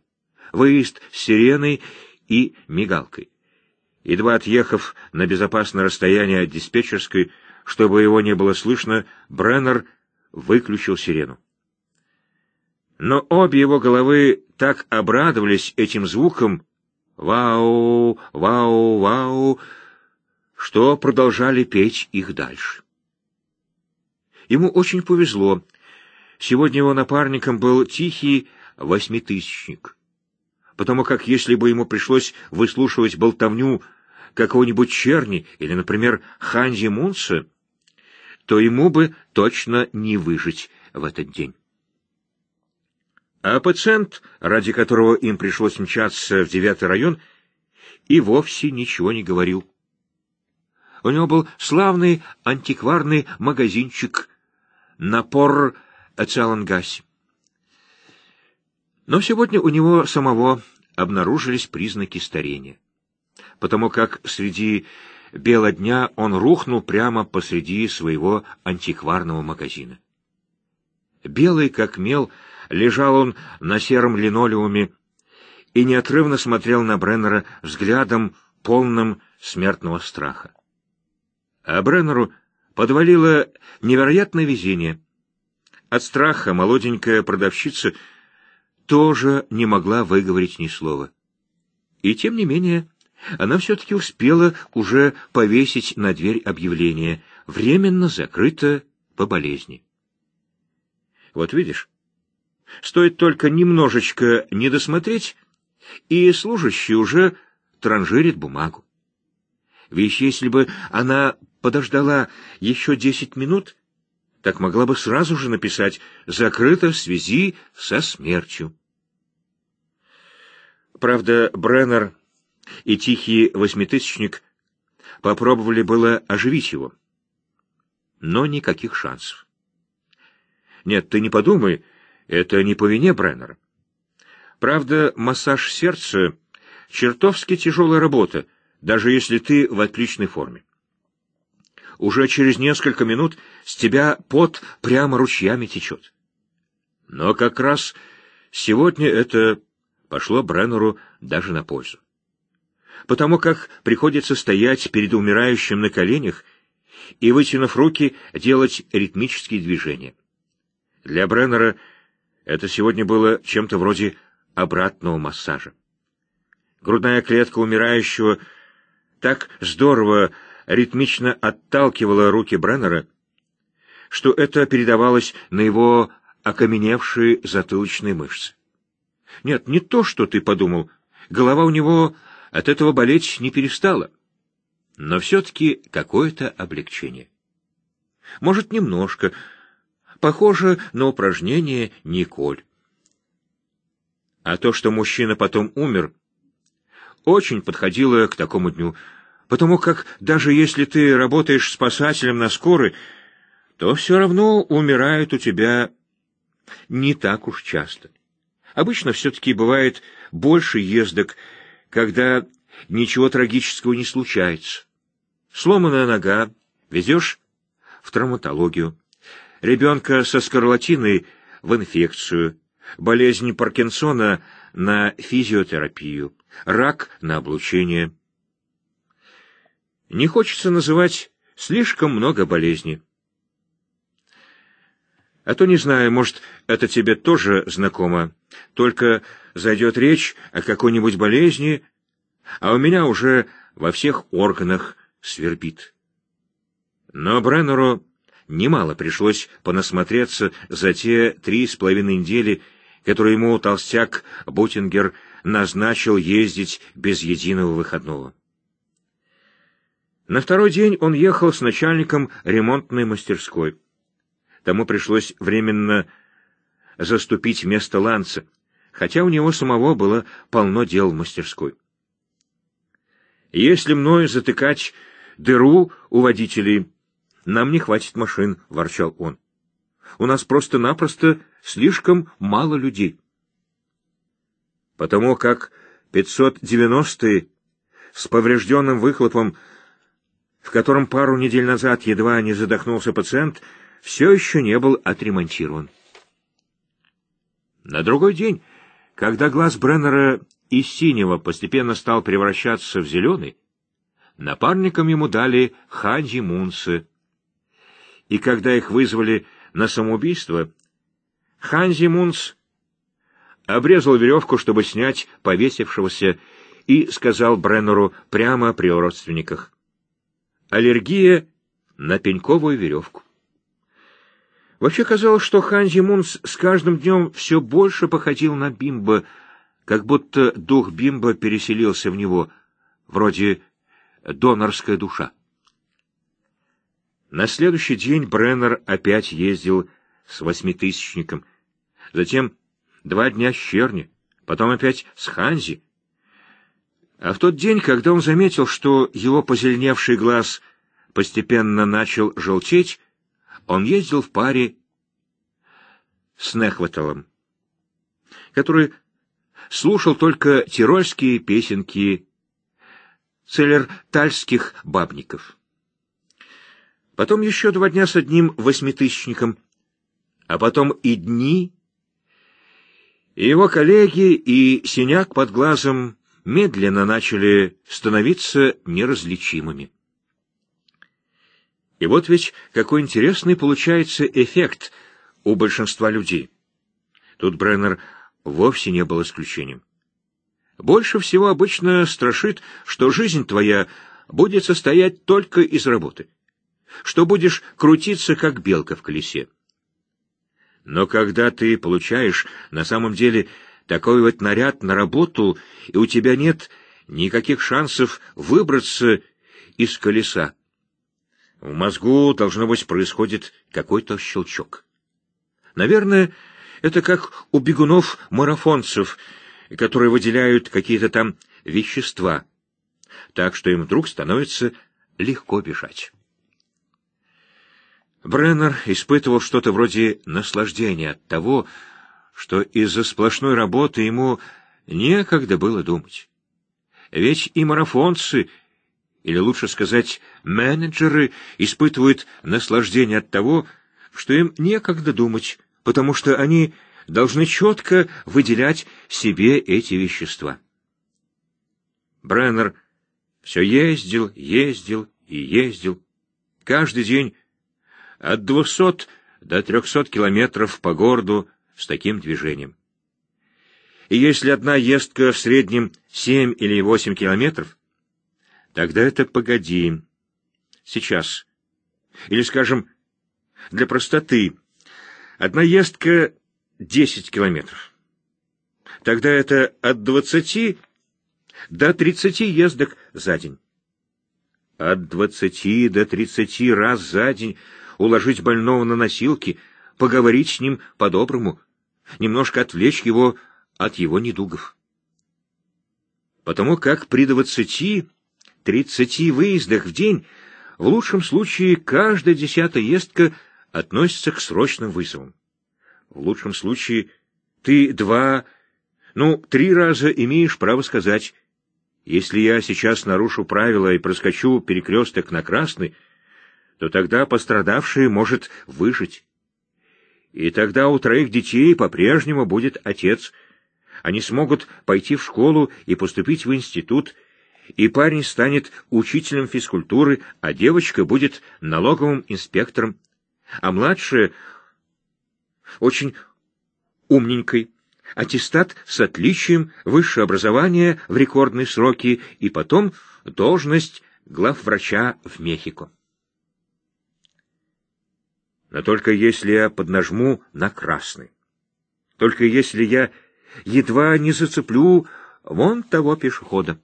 выезд с сиреной и мигалкой. Едва отъехав на безопасное расстояние от диспетчерской, чтобы его не было слышно, Бреннер выключил сирену. Но обе его головы так обрадовались этим звуком «Вау! Вау! Вау!», что продолжали петь их дальше. Ему очень повезло. Сегодня его напарником был тихий восьмитысячник потому как если бы ему пришлось выслушивать болтовню какого-нибудь черни или, например, Ханзи Мунса, то ему бы точно не выжить в этот день. А пациент, ради которого им пришлось мчаться в девятый район, и вовсе ничего не говорил. У него был славный антикварный магазинчик «Напор Цалангаси». Но сегодня у него самого обнаружились признаки старения, потому как среди бела дня он рухнул прямо посреди своего антикварного магазина. Белый, как мел, лежал он на сером линолеуме и неотрывно смотрел на Бреннера взглядом, полным смертного страха. А Бреннеру подвалило невероятное везение. От страха молоденькая продавщица — тоже не могла выговорить ни слова. И тем не менее, она все-таки успела уже повесить на дверь объявление «Временно закрыто по болезни». Вот видишь, стоит только немножечко недосмотреть, и служащий уже транжирит бумагу. Ведь если бы она подождала еще десять минут, так могла бы сразу же написать «закрыто в связи со смертью». Правда, Бреннер и тихий восьмитысячник попробовали было оживить его, но никаких шансов. Нет, ты не подумай, это не по вине Бреннера. Правда, массаж сердца — чертовски тяжелая работа, даже если ты в отличной форме. Уже через несколько минут с тебя пот прямо ручьями течет. Но как раз сегодня это пошло Бреннеру даже на пользу. Потому как приходится стоять перед умирающим на коленях и, вытянув руки, делать ритмические движения. Для Бреннера это сегодня было чем-то вроде обратного массажа. Грудная клетка умирающего так здорово ритмично отталкивала руки Бреннера, что это передавалось на его окаменевшие затылочные мышцы. Нет, не то, что ты подумал. Голова у него от этого болеть не перестала. Но все-таки какое-то облегчение. Может, немножко. Похоже на упражнение Николь. А то, что мужчина потом умер, очень подходило к такому дню — потому как даже если ты работаешь спасателем на скорой, то все равно умирают у тебя не так уж часто. Обычно все-таки бывает больше ездок, когда ничего трагического не случается. Сломанная нога везешь в травматологию, ребенка со скарлатиной в инфекцию, болезнь Паркинсона на физиотерапию, рак на облучение — не хочется называть слишком много болезней. А то не знаю, может, это тебе тоже знакомо. Только зайдет речь о какой-нибудь болезни, а у меня уже во всех органах свербит. Но Бреннеру немало пришлось понасмотреться за те три с половиной недели, которые ему толстяк Бутингер назначил ездить без единого выходного. На второй день он ехал с начальником ремонтной мастерской. Тому пришлось временно заступить место Ланца, хотя у него самого было полно дел в мастерской. «Если мною затыкать дыру у водителей, нам не хватит машин», — ворчал он. «У нас просто-напросто слишком мало людей». Потому как 590-е с поврежденным выхлопом в котором пару недель назад едва не задохнулся пациент, все еще не был отремонтирован. На другой день, когда глаз Бреннера из синего постепенно стал превращаться в зеленый, напарникам ему дали Хади Мунсы. И когда их вызвали на самоубийство, Ханзи Мунс обрезал веревку, чтобы снять повесившегося, и сказал Бреннеру прямо при родственниках аллергия на пеньковую веревку. Вообще казалось, что Ханзи Мунс с каждым днем все больше походил на Бимба, как будто дух Бимба переселился в него, вроде донорская душа. На следующий день Бреннер опять ездил с восьмитысячником, затем два дня с Черни, потом опять с Ханзи, а в тот день, когда он заметил, что его позеленевший глаз постепенно начал желтеть, он ездил в паре с Нехваталом, который слушал только тирольские песенки целлертальских бабников. Потом еще два дня с одним восьмитысячником, а потом и дни, и его коллеги, и синяк под глазом — медленно начали становиться неразличимыми. И вот ведь какой интересный получается эффект у большинства людей. Тут Бреннер вовсе не был исключением. Больше всего обычно страшит, что жизнь твоя будет состоять только из работы, что будешь крутиться, как белка в колесе. Но когда ты получаешь на самом деле такой вот наряд на работу, и у тебя нет никаких шансов выбраться из колеса. В мозгу, должно быть, происходит какой-то щелчок. Наверное, это как у бегунов-марафонцев, которые выделяют какие-то там вещества, так что им вдруг становится легко бежать. Бреннер испытывал что-то вроде наслаждения от того, что из-за сплошной работы ему некогда было думать. Ведь и марафонцы, или лучше сказать, менеджеры, испытывают наслаждение от того, что им некогда думать, потому что они должны четко выделять себе эти вещества. Бреннер все ездил, ездил и ездил. Каждый день от двухсот до трехсот километров по городу с таким движением. И если одна ездка в среднем 7 или 8 километров, тогда это погоди. Сейчас. Или, скажем, для простоты, одна ездка 10 километров. Тогда это от 20 до 30 ездок за день. От 20 до 30 раз за день уложить больного на носилки, поговорить с ним по-доброму, немножко отвлечь его от его недугов. Потому как при двадцати-тридцати выездах в день в лучшем случае каждая десятая ездка относится к срочным вызовам. В лучшем случае ты два, ну, три раза имеешь право сказать «Если я сейчас нарушу правила и проскочу перекресток на красный», то тогда пострадавший может выжить. И тогда у троих детей по-прежнему будет отец. Они смогут пойти в школу и поступить в институт, и парень станет учителем физкультуры, а девочка будет налоговым инспектором, а младшая — очень умненькой. Аттестат с отличием, высшее образование в рекордные сроки и потом должность главврача в Мехико но а только если я поднажму на красный. Только если я едва не зацеплю вон того пешехода.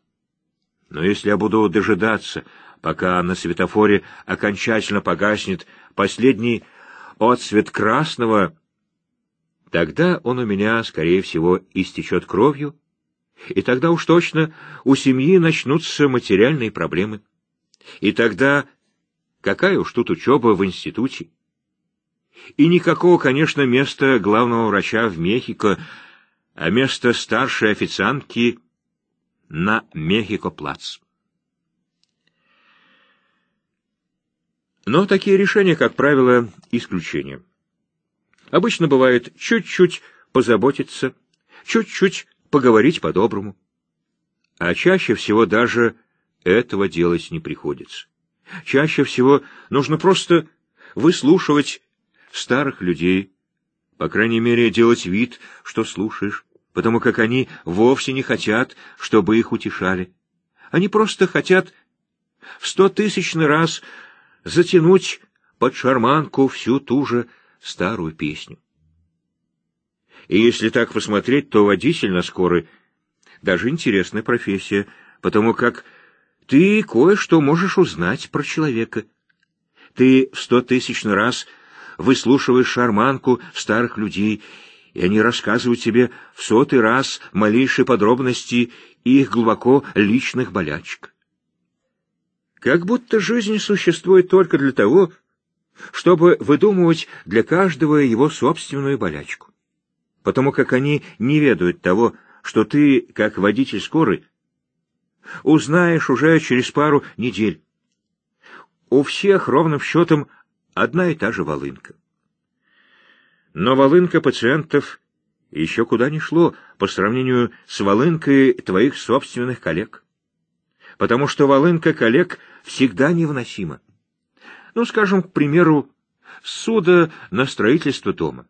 Но если я буду дожидаться, пока на светофоре окончательно погаснет последний отсвет красного, тогда он у меня, скорее всего, истечет кровью, и тогда уж точно у семьи начнутся материальные проблемы. И тогда какая уж тут учеба в институте? И никакого, конечно, места главного врача в Мехико, а место старшей официантки на Мехико-плац. Но такие решения, как правило, исключение. Обычно бывает чуть-чуть позаботиться, чуть-чуть поговорить по-доброму. А чаще всего даже этого делать не приходится. Чаще всего нужно просто выслушивать старых людей, по крайней мере, делать вид, что слушаешь, потому как они вовсе не хотят, чтобы их утешали. Они просто хотят в стотысячный раз затянуть под шарманку всю ту же старую песню. И если так посмотреть, то водитель на скорой даже интересная профессия, потому как ты кое-что можешь узнать про человека. Ты в стотысячный раз — выслушиваешь шарманку старых людей, и они рассказывают тебе в сотый раз малейшие подробности их глубоко личных болячек. Как будто жизнь существует только для того, чтобы выдумывать для каждого его собственную болячку. Потому как они не ведают того, что ты, как водитель скорой, узнаешь уже через пару недель. У всех ровным счетом Одна и та же волынка. Но волынка пациентов еще куда ни шло по сравнению с волынкой твоих собственных коллег. Потому что волынка коллег всегда невыносима. Ну, скажем, к примеру, суда на строительство дома.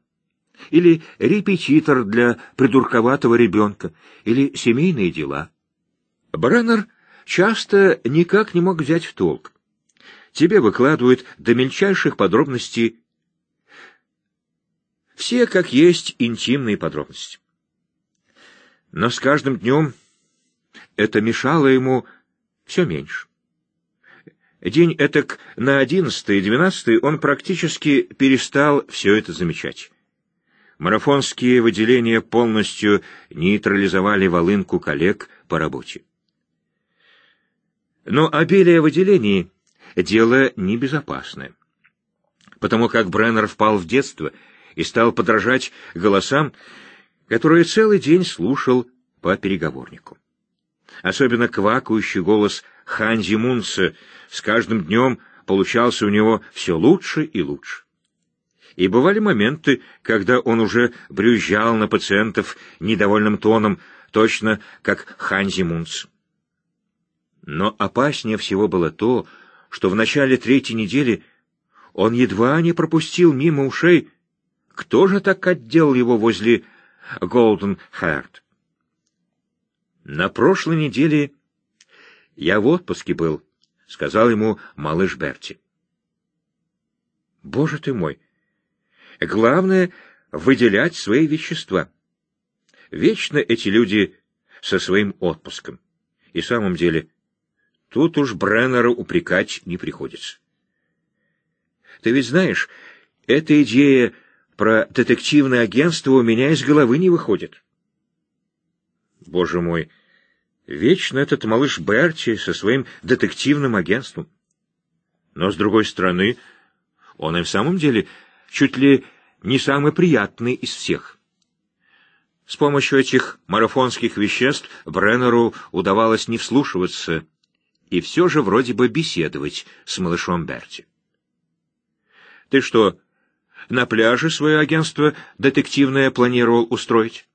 Или репетитор для придурковатого ребенка. Или семейные дела. Бреннер часто никак не мог взять в толк тебе выкладывают до мельчайших подробностей все, как есть, интимные подробности. Но с каждым днем это мешало ему все меньше. День этак на одиннадцатый и двенадцатый он практически перестал все это замечать. Марафонские выделения полностью нейтрализовали волынку коллег по работе. Но обилие выделений дело небезопасное. Потому как Бреннер впал в детство и стал подражать голосам, которые целый день слушал по переговорнику. Особенно квакающий голос Ханзи Мунса с каждым днем получался у него все лучше и лучше. И бывали моменты, когда он уже брюзжал на пациентов недовольным тоном, точно как Ханзи Мунс. Но опаснее всего было то, что в начале третьей недели он едва не пропустил мимо ушей, кто же так отделал его возле Голден Харт? На прошлой неделе я в отпуске был, — сказал ему малыш Берти. Боже ты мой! Главное — выделять свои вещества. Вечно эти люди со своим отпуском. И в самом деле, Тут уж Бреннера упрекать не приходится. Ты ведь знаешь, эта идея про детективное агентство у меня из головы не выходит. Боже мой, вечно этот малыш Берти со своим детективным агентством. Но, с другой стороны, он и в самом деле чуть ли не самый приятный из всех. С помощью этих марафонских веществ Бреннеру удавалось не вслушиваться, и все же вроде бы беседовать с малышом Берти. «Ты что, на пляже свое агентство детективное планировал устроить?»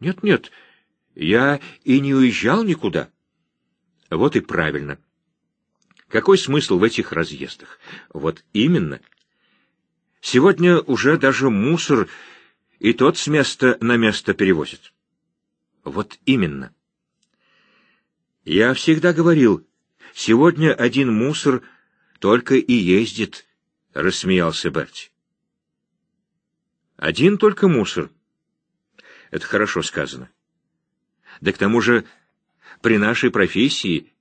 «Нет-нет, я и не уезжал никуда». «Вот и правильно. Какой смысл в этих разъездах? Вот именно. Сегодня уже даже мусор и тот с места на место перевозит». «Вот именно». Я всегда говорил, Сегодня один мусор только и ездит, — рассмеялся Берти. Один только мусор. Это хорошо сказано. Да к тому же при нашей профессии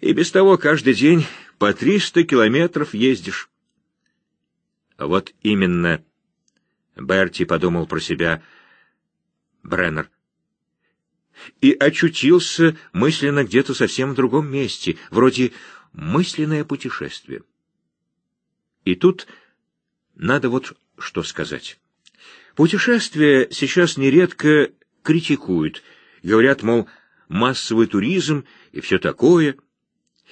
и без того каждый день по триста километров ездишь. Вот именно, — Берти подумал про себя, — Бреннер и очутился мысленно где-то совсем в другом месте, вроде мысленное путешествие. И тут надо вот что сказать. Путешествия сейчас нередко критикуют, говорят, мол, массовый туризм и все такое,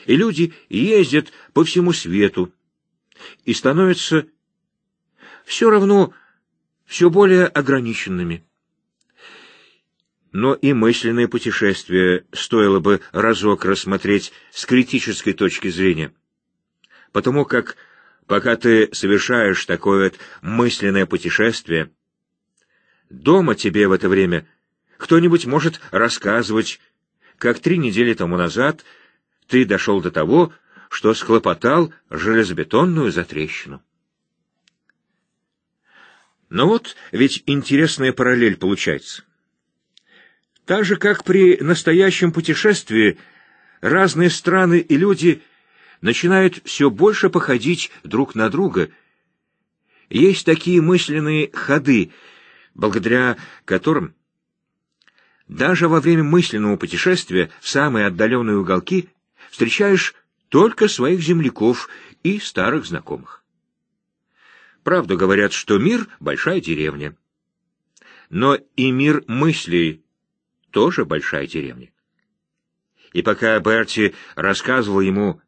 и люди ездят по всему свету и становятся все равно все более ограниченными но и мысленное путешествие стоило бы разок рассмотреть с критической точки зрения. Потому как, пока ты совершаешь такое вот мысленное путешествие, дома тебе в это время кто-нибудь может рассказывать, как три недели тому назад ты дошел до того, что схлопотал железобетонную затрещину. Но вот ведь интересная параллель получается. Так же, как при настоящем путешествии, разные страны и люди начинают все больше походить друг на друга. Есть такие мысленные ходы, благодаря которым даже во время мысленного путешествия в самые отдаленные уголки встречаешь только своих земляков и старых знакомых. Правду говорят, что мир — большая деревня. Но и мир мыслей тоже большая деревня. И пока Берти рассказывал ему,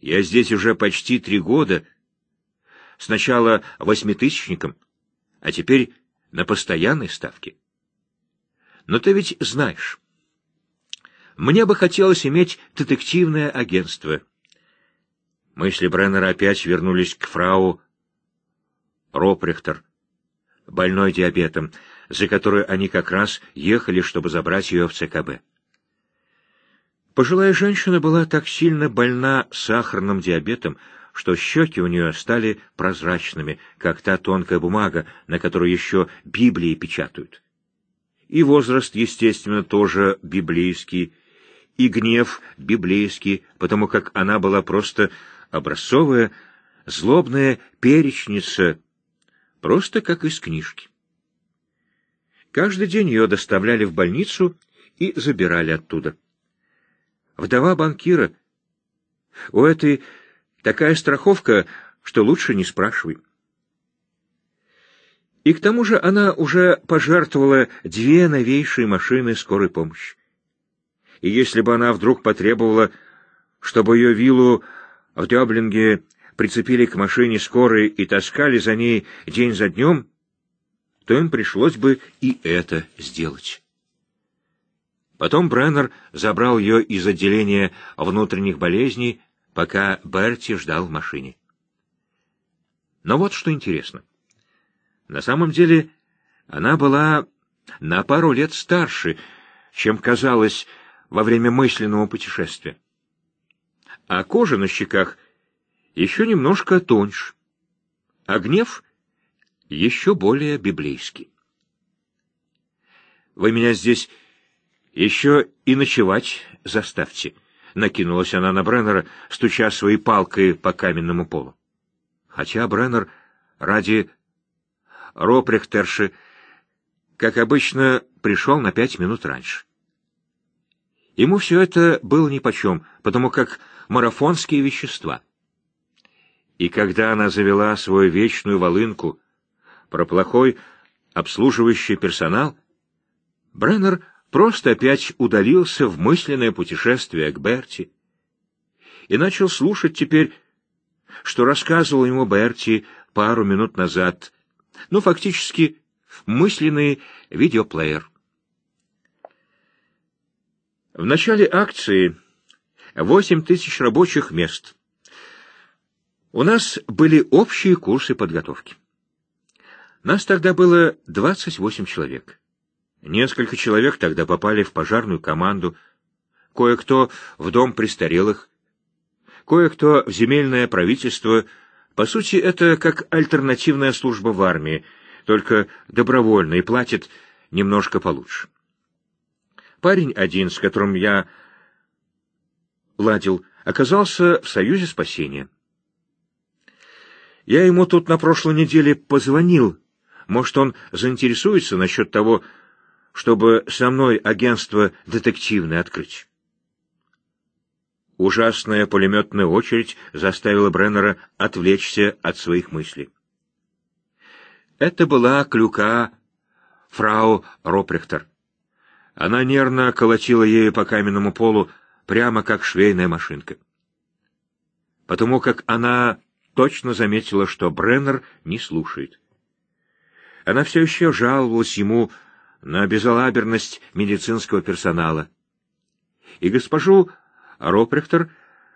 я здесь уже почти три года, сначала восьмитысячником, а теперь на постоянной ставке. Но ты ведь знаешь, мне бы хотелось иметь детективное агентство. Мысли Бреннера опять вернулись к фрау Роприхтер, больной диабетом, за которую они как раз ехали, чтобы забрать ее в ЦКБ. Пожилая женщина была так сильно больна сахарным диабетом, что щеки у нее стали прозрачными, как та тонкая бумага, на которой еще Библии печатают. И возраст, естественно, тоже библейский, и гнев библейский, потому как она была просто образцовая, злобная перечница, просто как из книжки. Каждый день ее доставляли в больницу и забирали оттуда. Вдова банкира. У этой такая страховка, что лучше не спрашивай. И к тому же она уже пожертвовала две новейшие машины скорой помощи. И если бы она вдруг потребовала, чтобы ее виллу в Дёблинге прицепили к машине скорой и таскали за ней день за днем, то им пришлось бы и это сделать. Потом Бреннер забрал ее из отделения внутренних болезней, пока Берти ждал в машине. Но вот что интересно. На самом деле она была на пару лет старше, чем казалось во время мысленного путешествия. А кожа на щеках еще немножко тоньше. А гнев еще более библейский. «Вы меня здесь еще и ночевать заставьте», — накинулась она на Бреннера, стуча своей палкой по каменному полу. Хотя Бреннер ради Роприхтерши, как обычно, пришел на пять минут раньше. Ему все это было нипочем, потому как марафонские вещества. И когда она завела свою вечную волынку — про плохой обслуживающий персонал, Бреннер просто опять удалился в мысленное путешествие к Берти и начал слушать теперь, что рассказывал ему Берти пару минут назад, ну, фактически, мысленный видеоплеер. В начале акции восемь тысяч рабочих мест. У нас были общие курсы подготовки. Нас тогда было 28 человек. Несколько человек тогда попали в пожарную команду, кое-кто в дом престарелых, кое-кто в земельное правительство. По сути, это как альтернативная служба в армии, только добровольно и платит немножко получше. Парень один, с которым я ладил, оказался в Союзе спасения. Я ему тут на прошлой неделе позвонил, может, он заинтересуется насчет того, чтобы со мной агентство детективное открыть? Ужасная пулеметная очередь заставила Бреннера отвлечься от своих мыслей. Это была клюка фрау Роприхтер. Она нервно колотила ею по каменному полу, прямо как швейная машинка. Потому как она точно заметила, что Бреннер не слушает. Она все еще жаловалась ему на безалаберность медицинского персонала. И госпожу Роприхтер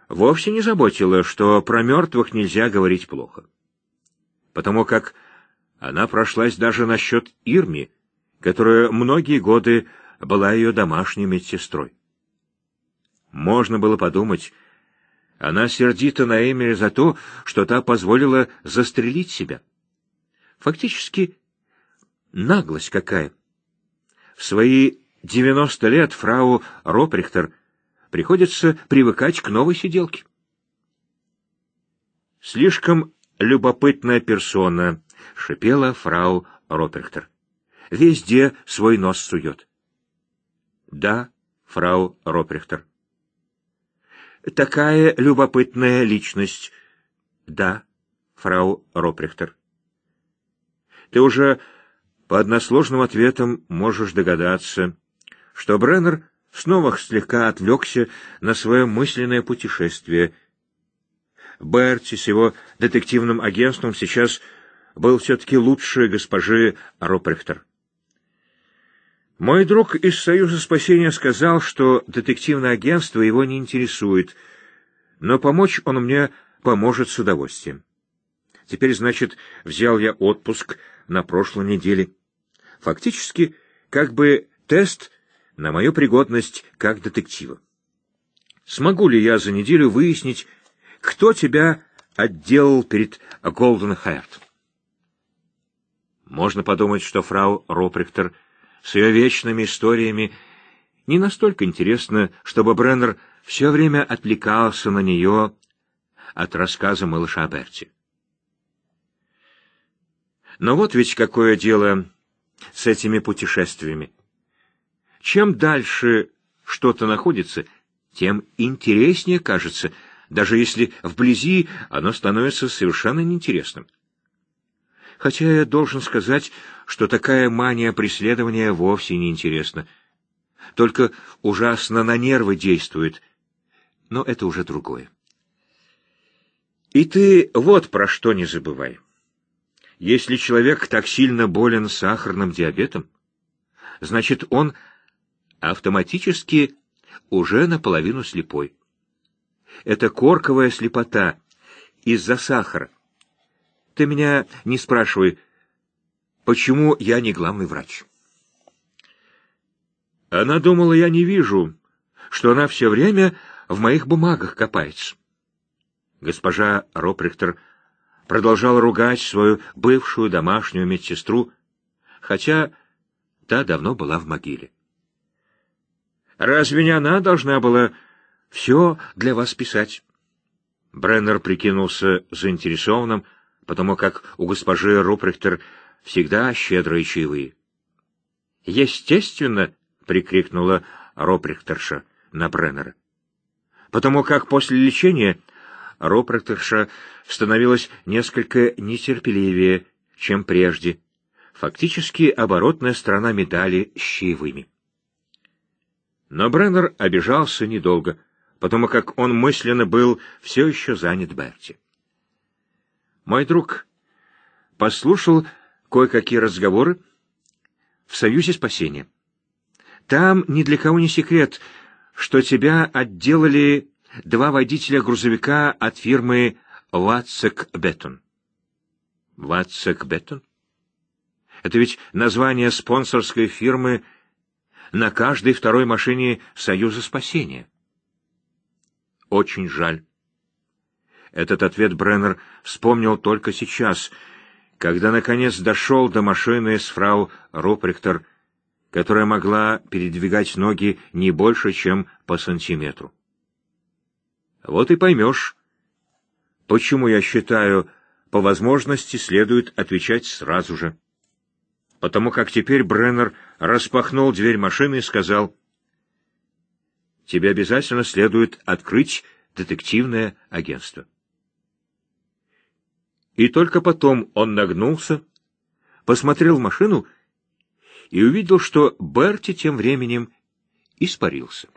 вовсе не заботила, что про мертвых нельзя говорить плохо. Потому как она прошлась даже насчет Ирми, которая многие годы была ее домашней медсестрой. Можно было подумать, она сердита на Эмили за то, что та позволила застрелить себя. Фактически, Наглость какая! В свои девяносто лет фрау Роприхтер приходится привыкать к новой сиделке. Слишком любопытная персона, — шипела фрау Роприхтер. Везде свой нос сует. Да, фрау Роприхтер. Такая любопытная личность. Да, фрау Роприхтер. Ты уже по односложным ответам можешь догадаться, что Бреннер снова слегка отвлекся на свое мысленное путешествие. Берти с его детективным агентством сейчас был все-таки лучше госпожи Роприхтер. Мой друг из Союза спасения сказал, что детективное агентство его не интересует, но помочь он мне поможет с удовольствием. Теперь, значит, взял я отпуск — на прошлой неделе. Фактически, как бы тест на мою пригодность как детектива. Смогу ли я за неделю выяснить, кто тебя отделал перед Голден Хайрт? Можно подумать, что фрау Роприхтер с ее вечными историями не настолько интересна, чтобы Бреннер все время отвлекался на нее от рассказа малыша Берти. Но вот ведь какое дело с этими путешествиями. Чем дальше что-то находится, тем интереснее кажется, даже если вблизи оно становится совершенно неинтересным. Хотя я должен сказать, что такая мания преследования вовсе не интересна. Только ужасно на нервы действует. Но это уже другое. И ты вот про что не забывай. Если человек так сильно болен сахарным диабетом, значит, он автоматически уже наполовину слепой. Это корковая слепота из-за сахара. Ты меня не спрашивай, почему я не главный врач. Она думала, я не вижу, что она все время в моих бумагах копается. Госпожа Роприхтер продолжал ругать свою бывшую домашнюю медсестру, хотя та давно была в могиле. «Разве не она должна была все для вас писать?» Бреннер прикинулся заинтересованным, потому как у госпожи Руприхтер всегда щедрые чаевые. «Естественно!» — прикрикнула Руприхтерша на Бреннера. «Потому как после лечения Ропротерша становилась несколько нетерпеливее, чем прежде. Фактически оборотная сторона медали с чаевыми. Но Бреннер обижался недолго, потому как он мысленно был все еще занят Берти. Мой друг послушал кое-какие разговоры в Союзе спасения. Там ни для кого не секрет, что тебя отделали два водителя грузовика от фирмы «Ватсек Бетон. «Ватсек Бетон? Это ведь название спонсорской фирмы на каждой второй машине Союза спасения. Очень жаль. Этот ответ Бреннер вспомнил только сейчас, когда, наконец, дошел до машины с фрау Руприхтер, которая могла передвигать ноги не больше, чем по сантиметру. Вот и поймешь, почему я считаю, по возможности следует отвечать сразу же. Потому как теперь Бреннер распахнул дверь машины и сказал, «Тебе обязательно следует открыть детективное агентство». И только потом он нагнулся, посмотрел в машину и увидел, что Берти тем временем испарился.